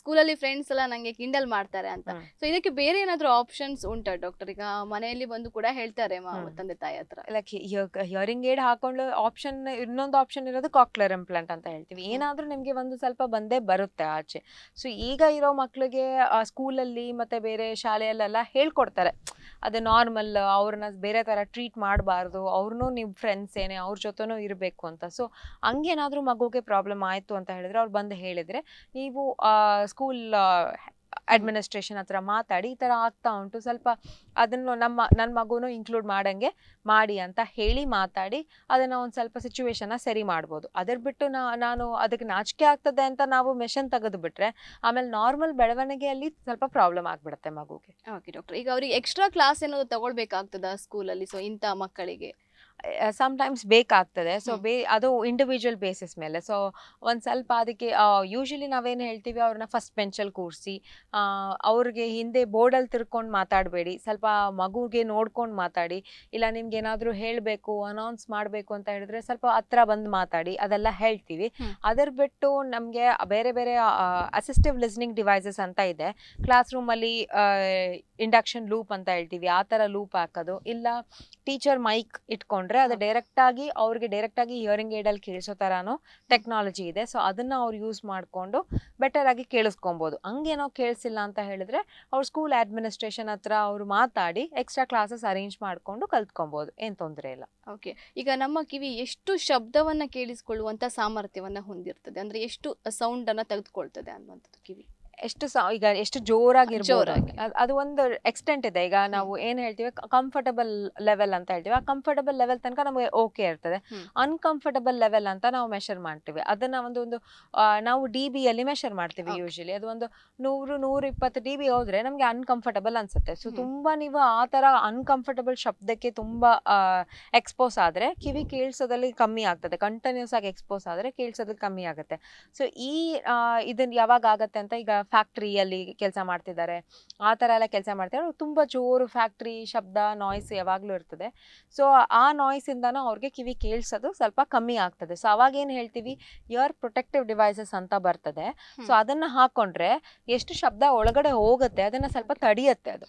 S1: ಸ್ಕೂಲಲ್ಲಿ ಫ್ರೆಂಡ್ಸ್ ಎಲ್ಲ ನನಗೆ ಕಿಂಡಲ್ ಮಾಡ್ತಾರೆ ಅಂತ ಸೊ ಇದಕ್ಕೆ ಬೇರೆ ಏನಾದರೂ ಆಪ್ಷನ್ಸ್ ಉಂಟಾ ಡಾಕ್ಟರ್ ಈಗ ಮನೆಯಲ್ಲಿ ಬಂದು ಕೂಡ ಹೇಳ್ತಾರೆ ತಂದೆ ತಾಯಿ
S2: ಹತ್ರ ಹಿಯರಿಂಗ್ ಏಡ್ ಹಾಕೊಂಡು ಆಪ್ಷನ್ ಇನ್ನೊಂದು ಆಪ್ಷನ್ ಇರೋದು ಕಾಕ್ಲರ್ ಇಂಪ್ಲಾಂಟ್ ಅಂತ ಹೇಳ್ತೀವಿ ಏನಾದ್ರೂ ನಿಮ್ಗೆ ಒಂದು ಸ್ವಲ್ಪ ಬಂದೇ ಬರುತ್ತೆ ಆಚೆ ಸೊ ಈಗ ಇರೋ ಮಕ್ಳಿಗೆ ಸ್ಕೂಲಲ್ಲಿ ಮತ್ತೆ ಬೇರೆ ಶಾಲೆಯಲ್ಲೆಲ್ಲ ಹೇಳ್ಕೊಡ್ತಾರೆ ಅದು ನಾರ್ಮಲ್ ಅವ್ರನ್ನ ಬೇರೆ ತರ ಟ್ರೀಟ್ ಮಾಡಬಾರ್ದು ಅವ್ರನ್ನೂ ನಿಮ್ ಫ್ರೆಂಡ್ಸ್ ಏನೇ ಅವ್ರ ಜೊತೆನೂ ಇರಬೇಕು ಅಂತ ಸೊ ಹಂಗೇನಾದ್ರೂ ಮಗುಗೆ ಪ್ರಾಬ್ಲಮ್ ಆಯ್ತು ಅಂತ ಹೇಳಿದ್ರೆ ಅವ್ರು ಬಂದು ಹೇಳಿದ್ರೆ ನೀವು ಸ್ಕೂಲ್ ಅಡ್ಮಿನಿಸ್ಟ್ರೇಷನ್ ಹತ್ರ ಮಾತಾಡಿ ಈ ಥರ ಆಗ್ತಾ ಉಂಟು ಸ್ವಲ್ಪ ಅದನ್ನು ನಮ್ಮ ನನ್ನ ಮಗುನೂ ಇನ್ಕ್ಲೂಡ್ ಮಾಡಂಗೆ ಮಾಡಿ ಅಂತ ಹೇಳಿ ಮಾತಾಡಿ ಅದನ್ನು ಒಂದು ಸ್ವಲ್ಪ ಸಿಚುವೇಶನ್ನ ಸರಿ ಮಾಡ್ಬೋದು ಅದ್ರ ಬಿಟ್ಟು ನಾ ನಾನು ಅದಕ್ಕೆ ನಾಚಿಕೆ ಆಗ್ತದೆ ಅಂತ ನಾವು ಮೆಷನ್ ತೆಗೆದು ಬಿಟ್ರೆ ಆಮೇಲೆ ನಾರ್ಮಲ್ ಬೆಳವಣಿಗೆಯಲ್ಲಿ ಸ್ವಲ್ಪ ಪ್ರಾಬ್ಲಮ್ ಆಗಿಬಿಡುತ್ತೆ ಮಗುಗೆ
S1: ಓಕೆ ಡಾಕ್ಟರ್ ಈಗ ಅವ್ರಿಗೆ ಎಕ್ಸ್ಟ್ರಾ ಕ್ಲಾಸ್ ಏನಾದರೂ ತಗೊಳ್ಬೇಕಾಗ್ತದ ಸ್ಕೂಲಲ್ಲಿ ಸೊ ಇಂಥ ಮಕ್ಕಳಿಗೆ
S2: ಸಮ್ಟೈಮ್ಸ್ ಬೇಕಾಗ್ತದೆ ಸೊ ಬೇ ಅದು ಇಂಡಿವಿಜುವಲ್ ಬೇಸಿಸ್ ಮೇಲೆ ಸೊ ಒಂದು ಸ್ವಲ್ಪ ಅದಕ್ಕೆ ಯೂಶಲಿ ನಾವೇನು ಹೇಳ್ತೀವಿ ಅವ್ರನ್ನ ಫಸ್ಟ್ ಬೆಂಚಲ್ಲಿ ಕೂರಿಸಿ ಅವ್ರಿಗೆ ಹಿಂದೆ ಬೋರ್ಡಲ್ಲಿ ತಿರ್ಕೊಂಡು ಮಾತಾಡಬೇಡಿ ಸ್ವಲ್ಪ ಮಗುಗೆ ನೋಡ್ಕೊಂಡು ಮಾತಾಡಿ ಇಲ್ಲ ನಿಮ್ಗೆ ಏನಾದರೂ ಹೇಳಬೇಕು ಅನೌನ್ಸ್ ಮಾಡಬೇಕು ಅಂತ ಹೇಳಿದ್ರೆ ಸ್ವಲ್ಪ ಹತ್ರ ಬಂದು ಮಾತಾಡಿ ಅದೆಲ್ಲ ಹೇಳ್ತೀವಿ ಅದರ ಬಿಟ್ಟು ನಮಗೆ ಬೇರೆ ಬೇರೆ ಅಸಿಸ್ಟಿವ್ ಲಿಸ್ನಿಂಗ್ ಡಿವೈಸಸ್ ಅಂತ ಇದೆ ಕ್ಲಾಸ್ ರೂಮಲ್ಲಿ ಇಂಡಕ್ಷನ್ ಲೂಪ್ ಅಂತ ಹೇಳ್ತೀವಿ ಆ ಥರ ಲೂಪ್ ಹಾಕೋದು ಇಲ್ಲ ಟೀಚರ್ ಮೈಕ್ ಇಟ್ಕೊಂಡು ತಗೊಂಡ್ರೆ ಅದು ಡೈರೆಕ್ಟ್ ಆಗಿ ಅವ್ರಿಗೆ ಡೈರೆಕ್ಟ್ ಆಗಿ ಹಿಯರಿಂಗ್ ಏಡ್ ಅಲ್ಲಿ ಕೇಳಿಸೋ ತರಾನು ಟೆಕ್ನಾಲಜಿ ಇದೆ ಸೊ ಅದನ್ನ ಅವ್ರು ಯೂಸ್ ಮಾಡಿಕೊಂಡು ಬೆಟರ್ ಆಗಿ ಕೇಳಿಸ್ಕೊಬಹುದು ಹಂಗೇನೋ ಕೇಳಿಸಿಲ್ಲ ಅಂತ ಹೇಳಿದ್ರೆ ಅವ್ರ ಸ್ಕೂಲ್ ಅಡ್ಮಿನಿಸ್ಟ್ರೇಷನ್ ಹತ್ರ ಅವ್ರು ಮಾತಾಡಿ ಎಕ್ಸ್ಟ್ರಾ ಕ್ಲಾಸಸ್ ಅರೇಂಜ್ ಮಾಡಿಕೊಂಡು ಕಲ್ತ್ಕೊಬೋದು ಏನ್ ತೊಂದರೆ ಇಲ್ಲ
S1: ಓಕೆ ಈಗ ನಮ್ಮ ಕಿವಿ ಎಷ್ಟು ಶಬ್ದವನ್ನ ಕೇಳಿಸ್ಕೊಳ್ಳುವಂತ ಸಾಮರ್ಥ್ಯವನ್ನ ಹೊಂದಿರ್ತದೆ
S2: ಅಂದ್ರೆ ಎಷ್ಟು ಸೌಂಡ್ ಅನ್ನ ತೆಗೆದುಕೊಳ್ತದೆ ಅನ್ನುವಂಥದ್ದು ಕಿವಿ ಎಷ್ಟು ಈಗ ಎಷ್ಟು ಜೋರಾಗಿ ಅದು ಒಂದು ಎಕ್ಸ್ಟೆಂಟ್ ಇದೆ ಈಗ ನಾವು ಏನ್ ಹೇಳ್ತೀವಿ ಕಂಫರ್ಟಬಲ್ ಲೆವೆಲ್ ಅಂತ ಹೇಳ್ತೀವಿ ಆ ಕಂಫರ್ಟಬಲ್ ಲೆವೆಲ್ ತನಕ ನಮಗೆ ಓಕೆ ಇರ್ತದೆ ಅನ್ಕಂಫರ್ಟಬಲ್ ಲೆವೆಲ್ ಅಂತ ನಾವು ಮೆಷರ್ ಮಾಡ್ತೀವಿ ಅದನ್ನ ಒಂದು ಒಂದು ನಾವು ಡಿ ಬಿ ಅಲ್ಲಿ ಮೆಷರ್ ಮಾಡ್ತೀವಿ ಯೂಶಲಿ ಅದು ಒಂದು ನೂರು ನೂರ ಇಪ್ಪತ್ತು ಡಿ ಬಿ ಹೋದ್ರೆ ನಮ್ಗೆ ಅನ್ಕಂಫರ್ಟಬಲ್ ಅನ್ಸುತ್ತೆ ಸೊ ತುಂಬಾ ನೀವು ಆ ತರ ಅನ್ಕಂಫರ್ಟಬಲ್ ಶಬ್ದಕ್ಕೆ ತುಂಬಾ ಎಕ್ಸ್ಪೋಸ್ ಆದ್ರೆ ಕಿವಿ ಕೇಳಿಸೋದಲ್ಲಿ ಕಮ್ಮಿ ಆಗ್ತದೆ ಕಂಟಿನ್ಯೂಸ್ ಆಗಿ ಎಕ್ಸ್ಪೋಸ್ ಆದ್ರೆ ಕೇಳಿಸೋದಕ್ಕೆ ಕಮ್ಮಿ ಆಗುತ್ತೆ ಸೊ ಈ ಇದನ್ನ ಯಾವಾಗ ಆಗತ್ತೆ ಅಂತ ಈಗ ಫ್ಯಾಕ್ಟ್ರಿಯಲ್ಲಿ ಕೆಲಸ ಮಾಡ್ತಿದ್ದಾರೆ ಆ ತರ ಎಲ್ಲ ಕೆಲಸ ಮಾಡ್ತಿದ್ದಾರೆ ತುಂಬಾ ಜೋರು ಫ್ಯಾಕ್ಟ್ರಿ ಶಬ್ದ ನಾಯ್ಸ್ ಯಾವಾಗಲೂ ಇರ್ತದೆ ಸೊ ಆ ನಾಯ್ಸಿಂದನೂ ಅವ್ರಿಗೆ ಕಿವಿ ಕೇಳಿಸೋದು ಸ್ವಲ್ಪ ಕಮ್ಮಿ ಆಗ್ತದೆ ಸೊ ಅವಾಗ ಏನ್ ಹೇಳ್ತೀವಿ ಇಯರ್ ಪ್ರೊಟೆಕ್ಟಿವ್ ಡಿವೈಸಸ್ ಅಂತ ಬರ್ತದೆ ಸೊ ಅದನ್ನ ಹಾಕೊಂಡ್ರೆ ಎಷ್ಟು ಶಬ್ದ ಒಳಗಡೆ ಹೋಗುತ್ತೆ ಅದನ್ನ ಸ್ವಲ್ಪ ತಡಿಯತ್ತೆ ಅದು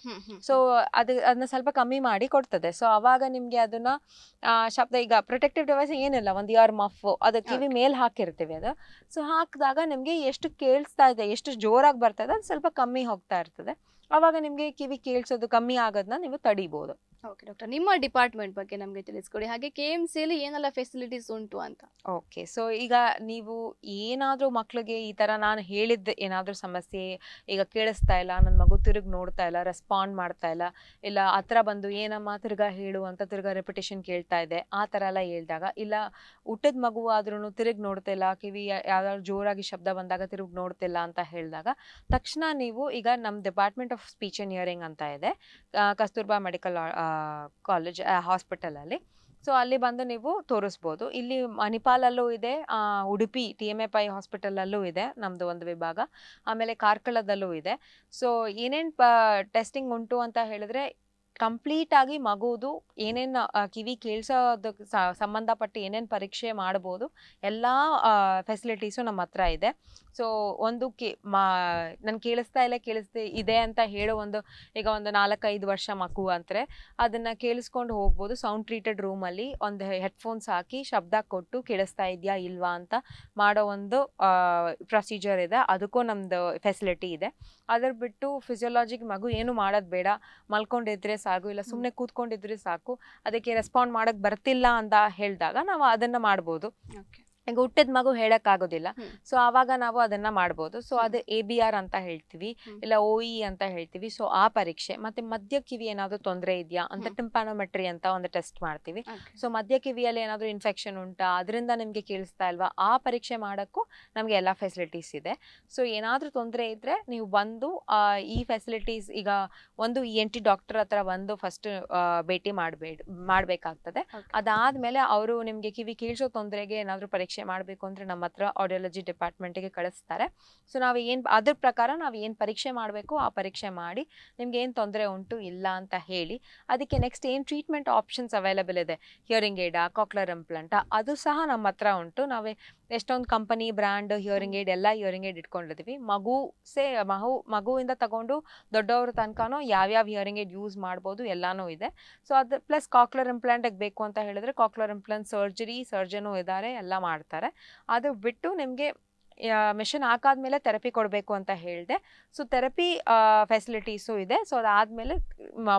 S2: ಸೊ ಅದು ಅದನ್ನ ಸ್ವಲ್ಪ ಕಮ್ಮಿ ಮಾಡಿ ಕೊಡ್ತದೆ ಸೊ ಅವಾಗ ನಿಮಗೆ ಅದನ್ನ ಶಬ್ದ ಈಗ ಪ್ರೊಟೆಕ್ಟಿವ್ ಡಿವೈಸ್ ಏನಿಲ್ಲ ಒಂದು ಇಯರ್ ಮಫ್ ಅದು ಕಿವಿ ಮೇಲೆ ಹಾಕಿರ್ತೀವಿ ಅದು ಸೊ ಹಾಕಿದಾಗ ನಿಮಗೆ ಎಷ್ಟು ಕೇಳಿಸ್ತಾ ಇದೆ ಎಷ್ಟು ಜೋರ ಜೋರಾಗಿ ಬರ್ತದೆ ಅದು ಸ್ವಲ್ಪ ಕಮ್ಮಿ ಹೋಗ್ತಾ ಇರ್ತದೆ ಅವಾಗ ನಿಮಗೆ ಕಿವಿ ಕೇಳಿಸೋದು ಕಮ್ಮಿ ಆಗೋದನ್ನ ನೀವು ತಡಿಬೋದು
S1: ಓಕೆ ಡಾಕ್ಟರ್ ನಿಮ್ಮ ಡಿಪಾರ್ಟ್ಮೆಂಟ್ ಬಗ್ಗೆ ನಮಗೆ
S2: ತಿಳಿಸ್ಕೊಡಿ ಹಾಗೆ ಕೆ ಎಮ್ ಅಲ್ಲಿ ಏನೆಲ್ಲ ಫೆಸಿಲಿಟೀಸ್ ಉಂಟು ಅಂತ ಓಕೆ ಸೊ ಈಗ ನೀವು ಏನಾದರೂ ಮಕ್ಕಳಿಗೆ ಈ ಥರ ನಾನು ಹೇಳಿದ್ದ ಏನಾದರೂ ಸಮಸ್ಯೆ ಈಗ ಕೇಳಿಸ್ತಾ ಇಲ್ಲ ನನ್ನ ಮಗು ತಿರುಗಿ ನೋಡ್ತಾ ಇಲ್ಲ ರೆಸ್ಪಾಂಡ್ ಮಾಡ್ತಾ ಇಲ್ಲ ಇಲ್ಲ ಹತ್ರ ಬಂದು ಏನಮ್ಮ ತಿರ್ಗಾ ಹೇಳು ಅಂತ ತಿರ್ಗಾ ರೆಪಿಟೇಷನ್ ಕೇಳ್ತಾ ಇದೆ ಆ ಥರ ಎಲ್ಲ ಹೇಳಿದಾಗ ಇಲ್ಲ ಊಟದ ಮಗು ಆದ್ರೂ ತಿರುಗಿ ನೋಡ್ತಾ ಇಲ್ಲ ಕಿವಿ ಯಾವ್ದಾದ್ರು ಜೋರಾಗಿ ಶಬ್ದ ಬಂದಾಗ ತಿರುಗಿ ನೋಡ್ತಿಲ್ಲ ಅಂತ ಹೇಳಿದಾಗ ತಕ್ಷಣ ನೀವು ಈಗ ನಮ್ಮ department of speech and hearing ಅಂತ ಇದೆ ಕಸ್ತೂರ್ಬಾ ಮೆಡಿಕಲ್ ಕಾಲೇಜ್ ಹಾಸ್ಪಿಟಲಲ್ಲಿ ಸೊ ಅಲ್ಲಿ ಬಂದು ನೀವು ತೋರಿಸ್ಬೋದು ಇಲ್ಲಿ ಮಣಿಪಾಲಲ್ಲೂ ಇದೆ Udupi T M F I ಹಾಸ್ಪಿಟಲಲ್ಲೂ ಇದೆ ನಮ್ಮದು ಒಂದು ವಿಭಾಗ ಆಮೇಲೆ ಕಾರ್ಕಳದಲ್ಲೂ ಇದೆ ಸೊ ಏನೇನು ಟೆಸ್ಟಿಂಗ್ ಉಂಟು ಅಂತ ಹೇಳಿದ್ರೆ ಕಂಪ್ಲೀಟ್ ಆಗಿ ಮಗುದು ಏನೇನು ಕಿವಿ ಕೇಳಿಸೋದಕ್ಕೆ ಸಂಬಂಧಪಟ್ಟು ಏನೇನು ಪರೀಕ್ಷೆ ಮಾಡ್ಬೋದು ಎಲ್ಲ ಫೆಸಿಲಿಟೀಸು ನಮ್ಮ ಹತ್ರ ಇದೆ ಸೊ ಒಂದು ಕೇ ಮಾ ನಾನು ಕೇಳಿಸ್ತಾ ಇಲ್ಲ ಕೇಳಿಸ್ತ ಇದೆ ಅಂತ ಹೇಳೋ ಒಂದು ಈಗ ಒಂದು ನಾಲ್ಕೈದು ವರ್ಷ ಮಗು ಅಂತಾರೆ ಅದನ್ನು ಕೇಳಿಸ್ಕೊಂಡು ಹೋಗ್ಬೋದು ಸೌಂಡ್ ಟ್ರೀಟೆಡ್ ರೂಮಲ್ಲಿ ಒಂದು ಹೆಡ್ಫೋನ್ಸ್ ಹಾಕಿ ಶಬ್ದ ಕೊಟ್ಟು ಕೇಳಿಸ್ತಾ ಇದೆಯಾ ಇಲ್ವಾ ಅಂತ ಮಾಡೋ ಒಂದು ಪ್ರೊಸೀಜರ್ ಇದೆ ಅದಕ್ಕೂ ನಮ್ಮದು ಫೆಸಿಲಿಟಿ ಇದೆ ಅದರ ಬಿಟ್ಟು ಫಿಸಿಯೋಲಾಜಿಕ್ ಮಗು ಏನು ಮಾಡೋದು ಬೇಡ ಮಲ್ಕೊಂಡಿದ್ರೆ ಸಾಕು ಇಲ್ಲ ಸುಮ್ಮನೆ ಕೂತ್ಕೊಂಡಿದ್ರೆ ಸಾಕು ಅದಕ್ಕೆ ರೆಸ್ಪಾಂಡ್ ಮಾಡೋಕ್ಕೆ ಬರ್ತಿಲ್ಲ ಅಂತ ಹೇಳಿದಾಗ ನಾವು ಅದನ್ನು ಮಾಡ್ಬೋದು ಓಕೆ ಈಗ ಹುಟ್ಟಿದ ಮಗು ಹೇಳಕ್ಕಾಗೋದಿಲ್ಲ ಸೊ ಆವಾಗ ನಾವು ಅದನ್ನ ಮಾಡ್ಬೋದು ಸೊ ಅದು ಎ ಬಿ ಆರ್ ಅಂತ ಹೇಳ್ತೀವಿ ಇಲ್ಲ ಓ ಇ ಅಂತ ಹೇಳ್ತೀವಿ ಸೊ ಆ ಪರೀಕ್ಷೆ ಮತ್ತೆ ಮಧ್ಯ ಕಿವಿ ಏನಾದ್ರೂ ತೊಂದರೆ ಇದೆಯಾ ಅಂತ ಟಿಂಪಾನೋಮೆಟ್ರಿ ಅಂತ ಒಂದು ಟೆಸ್ಟ್ ಮಾಡ್ತೀವಿ ಸೊ ಮಧ್ಯ ಕಿವಿಯಲ್ಲಿ ಏನಾದ್ರೂ ಇನ್ಫೆಕ್ಷನ್ ಉಂಟಾ ಅದರಿಂದ ನಿಮ್ಗೆ ಕೇಳಿಸ್ತಾ ಇಲ್ವಾ ಆ ಪರೀಕ್ಷೆ ಮಾಡೋಕ್ಕೂ ನಮಗೆ ಎಲ್ಲ ಫೆಸಿಲಿಟೀಸ್ ಇದೆ ಸೊ ಏನಾದ್ರೂ ತೊಂದರೆ ಇದ್ರೆ ನೀವು ಬಂದು ಈ ಫೆಸಿಲಿಟೀಸ್ ಈಗ ಒಂದು ಇ ಎನ್ ಟಿ ಡಾಕ್ಟರ್ ಹತ್ರ ಬಂದು ಫಸ್ಟ್ ಭೇಟಿ ಮಾಡಬೇಡ ಮಾಡಬೇಕಾಗ್ತದೆ ಅದಾದ್ಮೇಲೆ ಅವರು ನಿಮ್ಗೆ ಕಿವಿ ಕೇಳಿಸೋ ತೊಂದರೆಗೆ ಏನಾದ್ರೂ ಪರೀಕ್ಷೆ ಪರೀಕ್ಷೆ ಮಾಡಬೇಕು ಅಂದರೆ ನಮ್ಮ ಹತ್ರ ಆಡಿಯೋಲಜಿ ಡಿಪಾರ್ಟ್ಮೆಂಟಿಗೆ ಕಳಿಸ್ತಾರೆ ಸೊ ನಾವು ಏನು ಅದ್ರ ಪ್ರಕಾರ ನಾವು ಏನು ಪರೀಕ್ಷೆ ಮಾಡಬೇಕು ಆ ಪರೀಕ್ಷೆ ಮಾಡಿ ನಿಮ್ಗೆ ಏನು ತೊಂದರೆ ಉಂಟು ಇಲ್ಲ ಅಂತ ಹೇಳಿ ಅದಕ್ಕೆ ನೆಕ್ಸ್ಟ್ ಏನು ಟ್ರೀಟ್ಮೆಂಟ್ ಆಪ್ಷನ್ಸ್ ಅವೈಲೇಬಲ್ ಇದೆ ಹಿಯರಿಂಗ್ ಏಡಾ ಕಾಕ್ಲರ್ ಇಂಪ್ಲಂಟಾ ಅದು ಸಹ ನಮ್ಮ ಹತ್ರ ಉಂಟು ನಾವೇ ಎಷ್ಟೊಂದು ಕಂಪನಿ ಬ್ರ್ಯಾಂಡ್ ಹಿಯರಿಂಗ್ ಏಡ್ ಎಲ್ಲ ಹಿಯರಿಂಗ್ ಏಡ್ ಇಟ್ಕೊಂಡಿರ್ತೀವಿ ಮಗು ಸೇ ಮಗು ಮಗುವಿಂದ ತಗೊಂಡು ದೊಡ್ಡವ್ರ ತನಕನೂ ಯಾವ್ಯಾವ ಹಿಯರಿಂಗ್ ಏಡ್ ಯೂಸ್ ಮಾಡ್ಬೋದು ಎಲ್ಲನೂ ಇದೆ ಸೊ ಅದು ಪ್ಲಸ್ ಕಾಕ್ಲರ್ ಇಂಪ್ಲಾಂಟಿಗೆ ಬೇಕು ಅಂತ ಹೇಳಿದ್ರೆ ಕಾಕ್ಲರ್ ಇಂಪ್ಲಾಂಟ್ ಸರ್ಜರಿ ಸರ್ಜನು ಇದ್ದಾರೆ ಎಲ್ಲ ಮಾಡ್ತಾರೆ ಅದು ಬಿಟ್ಟು ನಿಮಗೆ ಮೆಷಿನ್ ಹಾಕಾದ್ಮೇಲೆ ಥೆರಪಿ ಕೊಡಬೇಕು ಅಂತ ಹೇಳಿದೆ ಸೊ ಥೆರಪಿ ಫೆಸಿಲಿಟೀಸು ಇದೆ ಸೊ ಅದಾದಮೇಲೆ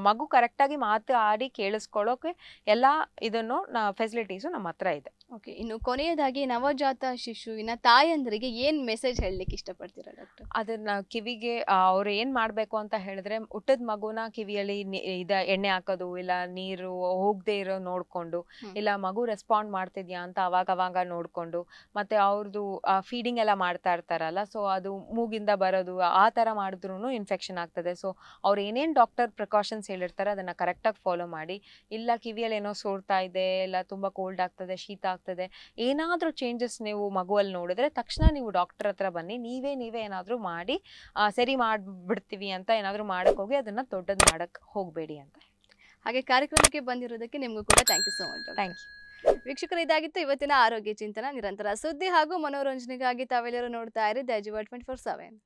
S2: ಮಗು ಕರೆಕ್ಟಾಗಿ ಮಾತು ಆಡಿ ಕೇಳಿಸ್ಕೊಳ್ಳೋಕೆ ಎಲ್ಲ ಇದನ್ನು ಫೆಸಿಲಿಟೀಸು ನಮ್ಮ ಹತ್ರ ಇದೆ ಓಕೆ ಇನ್ನು ಕೊನೆಯದಾಗಿ ನವಜಾತ
S1: ಶಿಶುವಿನ ತಾಯಂದರಿಗೆ ಏನು ಮೆಸೇಜ್ ಹೇಳಲಿಕ್ಕೆ ಇಷ್ಟಪಡ್ತೀರಾ ಡಾಕ್ಟರ್
S2: ಅದನ್ನ ಕಿವಿಗೆ ಅವ್ರು ಏನು ಮಾಡಬೇಕು ಅಂತ ಹೇಳಿದ್ರೆ ಹುಟ್ಟದ ಮಗುನ ಕಿವಿಯಲ್ಲಿ ಇದ ಎಣ್ಣೆ ಹಾಕೋದು ಇಲ್ಲ ನೀರು ಹೋಗದೆ ಇರೋ ನೋಡಿಕೊಂಡು ಇಲ್ಲ ಮಗು ರೆಸ್ಪಾಂಡ್ ಮಾಡ್ತಿದ್ಯಾ ಅಂತ ಅವಾಗ ಅವಾಗ ನೋಡ್ಕೊಂಡು ಮತ್ತೆ ಅವ್ರದ್ದು ಫೀಡಿಂಗ್ ಎಲ್ಲ ಮಾಡ್ತಾ ಇರ್ತಾರಲ್ಲ ಸೊ ಅದು ಮೂಗಿಂದ ಬರೋದು ಆ ತರ ಮಾಡಿದ್ರು ಇನ್ಫೆಕ್ಷನ್ ಆಗ್ತದೆ ಸೊ ಅವ್ರು ಏನೇನ್ ಡಾಕ್ಟರ್ ಪ್ರಿಕಾಷನ್ಸ್ ಹೇಳಿರ್ತಾರೆ ಅದನ್ನ ಕರೆಕ್ಟಾಗಿ ಫಾಲೋ ಮಾಡಿ ಇಲ್ಲ ಕಿವಿಯಲ್ಲಿ ಏನೋ ಸೋರ್ತಾ ಇದೆ ಇಲ್ಲ ತುಂಬಾ ಕೋಲ್ಡ್ ಆಗ್ತದೆ ಶೀತ ಆಗ್ತದೆ ಏನಾದರೂ ಚೇಂಜಸ್ ನೀವು ಮಗುವಲ್ಲಿ ನೋಡಿದ್ರೆ ತಕ್ಷಣ ನೀವು ಡಾಕ್ಟರ್ ಹತ್ರ ಬನ್ನಿ ನೀವೇ ನೀವೇ ಏನಾದರೂ ಮಾಡಿ ಸರಿ ಮಾಡಿಬಿಡ್ತೀವಿ ಅಂತ ಏನಾದರೂ ಮಾಡೋಕ್ಕೆ ಹೋಗಿ ಅದನ್ನ ದೊಡ್ಡದ್ ಮಾಡೋಕ್ಕೆ ಹೋಗಬೇಡಿ ಅಂತ
S1: ಹಾಗೆ ಕಾರ್ಯಕ್ರಮಕ್ಕೆ ಬಂದಿರೋದಕ್ಕೆ ನಿಮಗೂ ಕೂಡ thank you so much thank you ವೀಕ್ಷಕರು ಇದಾಗಿತ್ತು ಇವತ್ತಿನ ಆರೋಗ್ಯ ಚಿಂತನ ನಿರಂತರ ಸುದ್ದಿ ಹಾಗೂ ಮನೋರಂಜನೆಗಾಗಿ ತಾವೆಲ್ಲರೂ ನೋಡ್ತಾ ಇರಿ ದ ಟ್ವೆಂಟಿ ಫೋರ್ ಸೆವೆನ್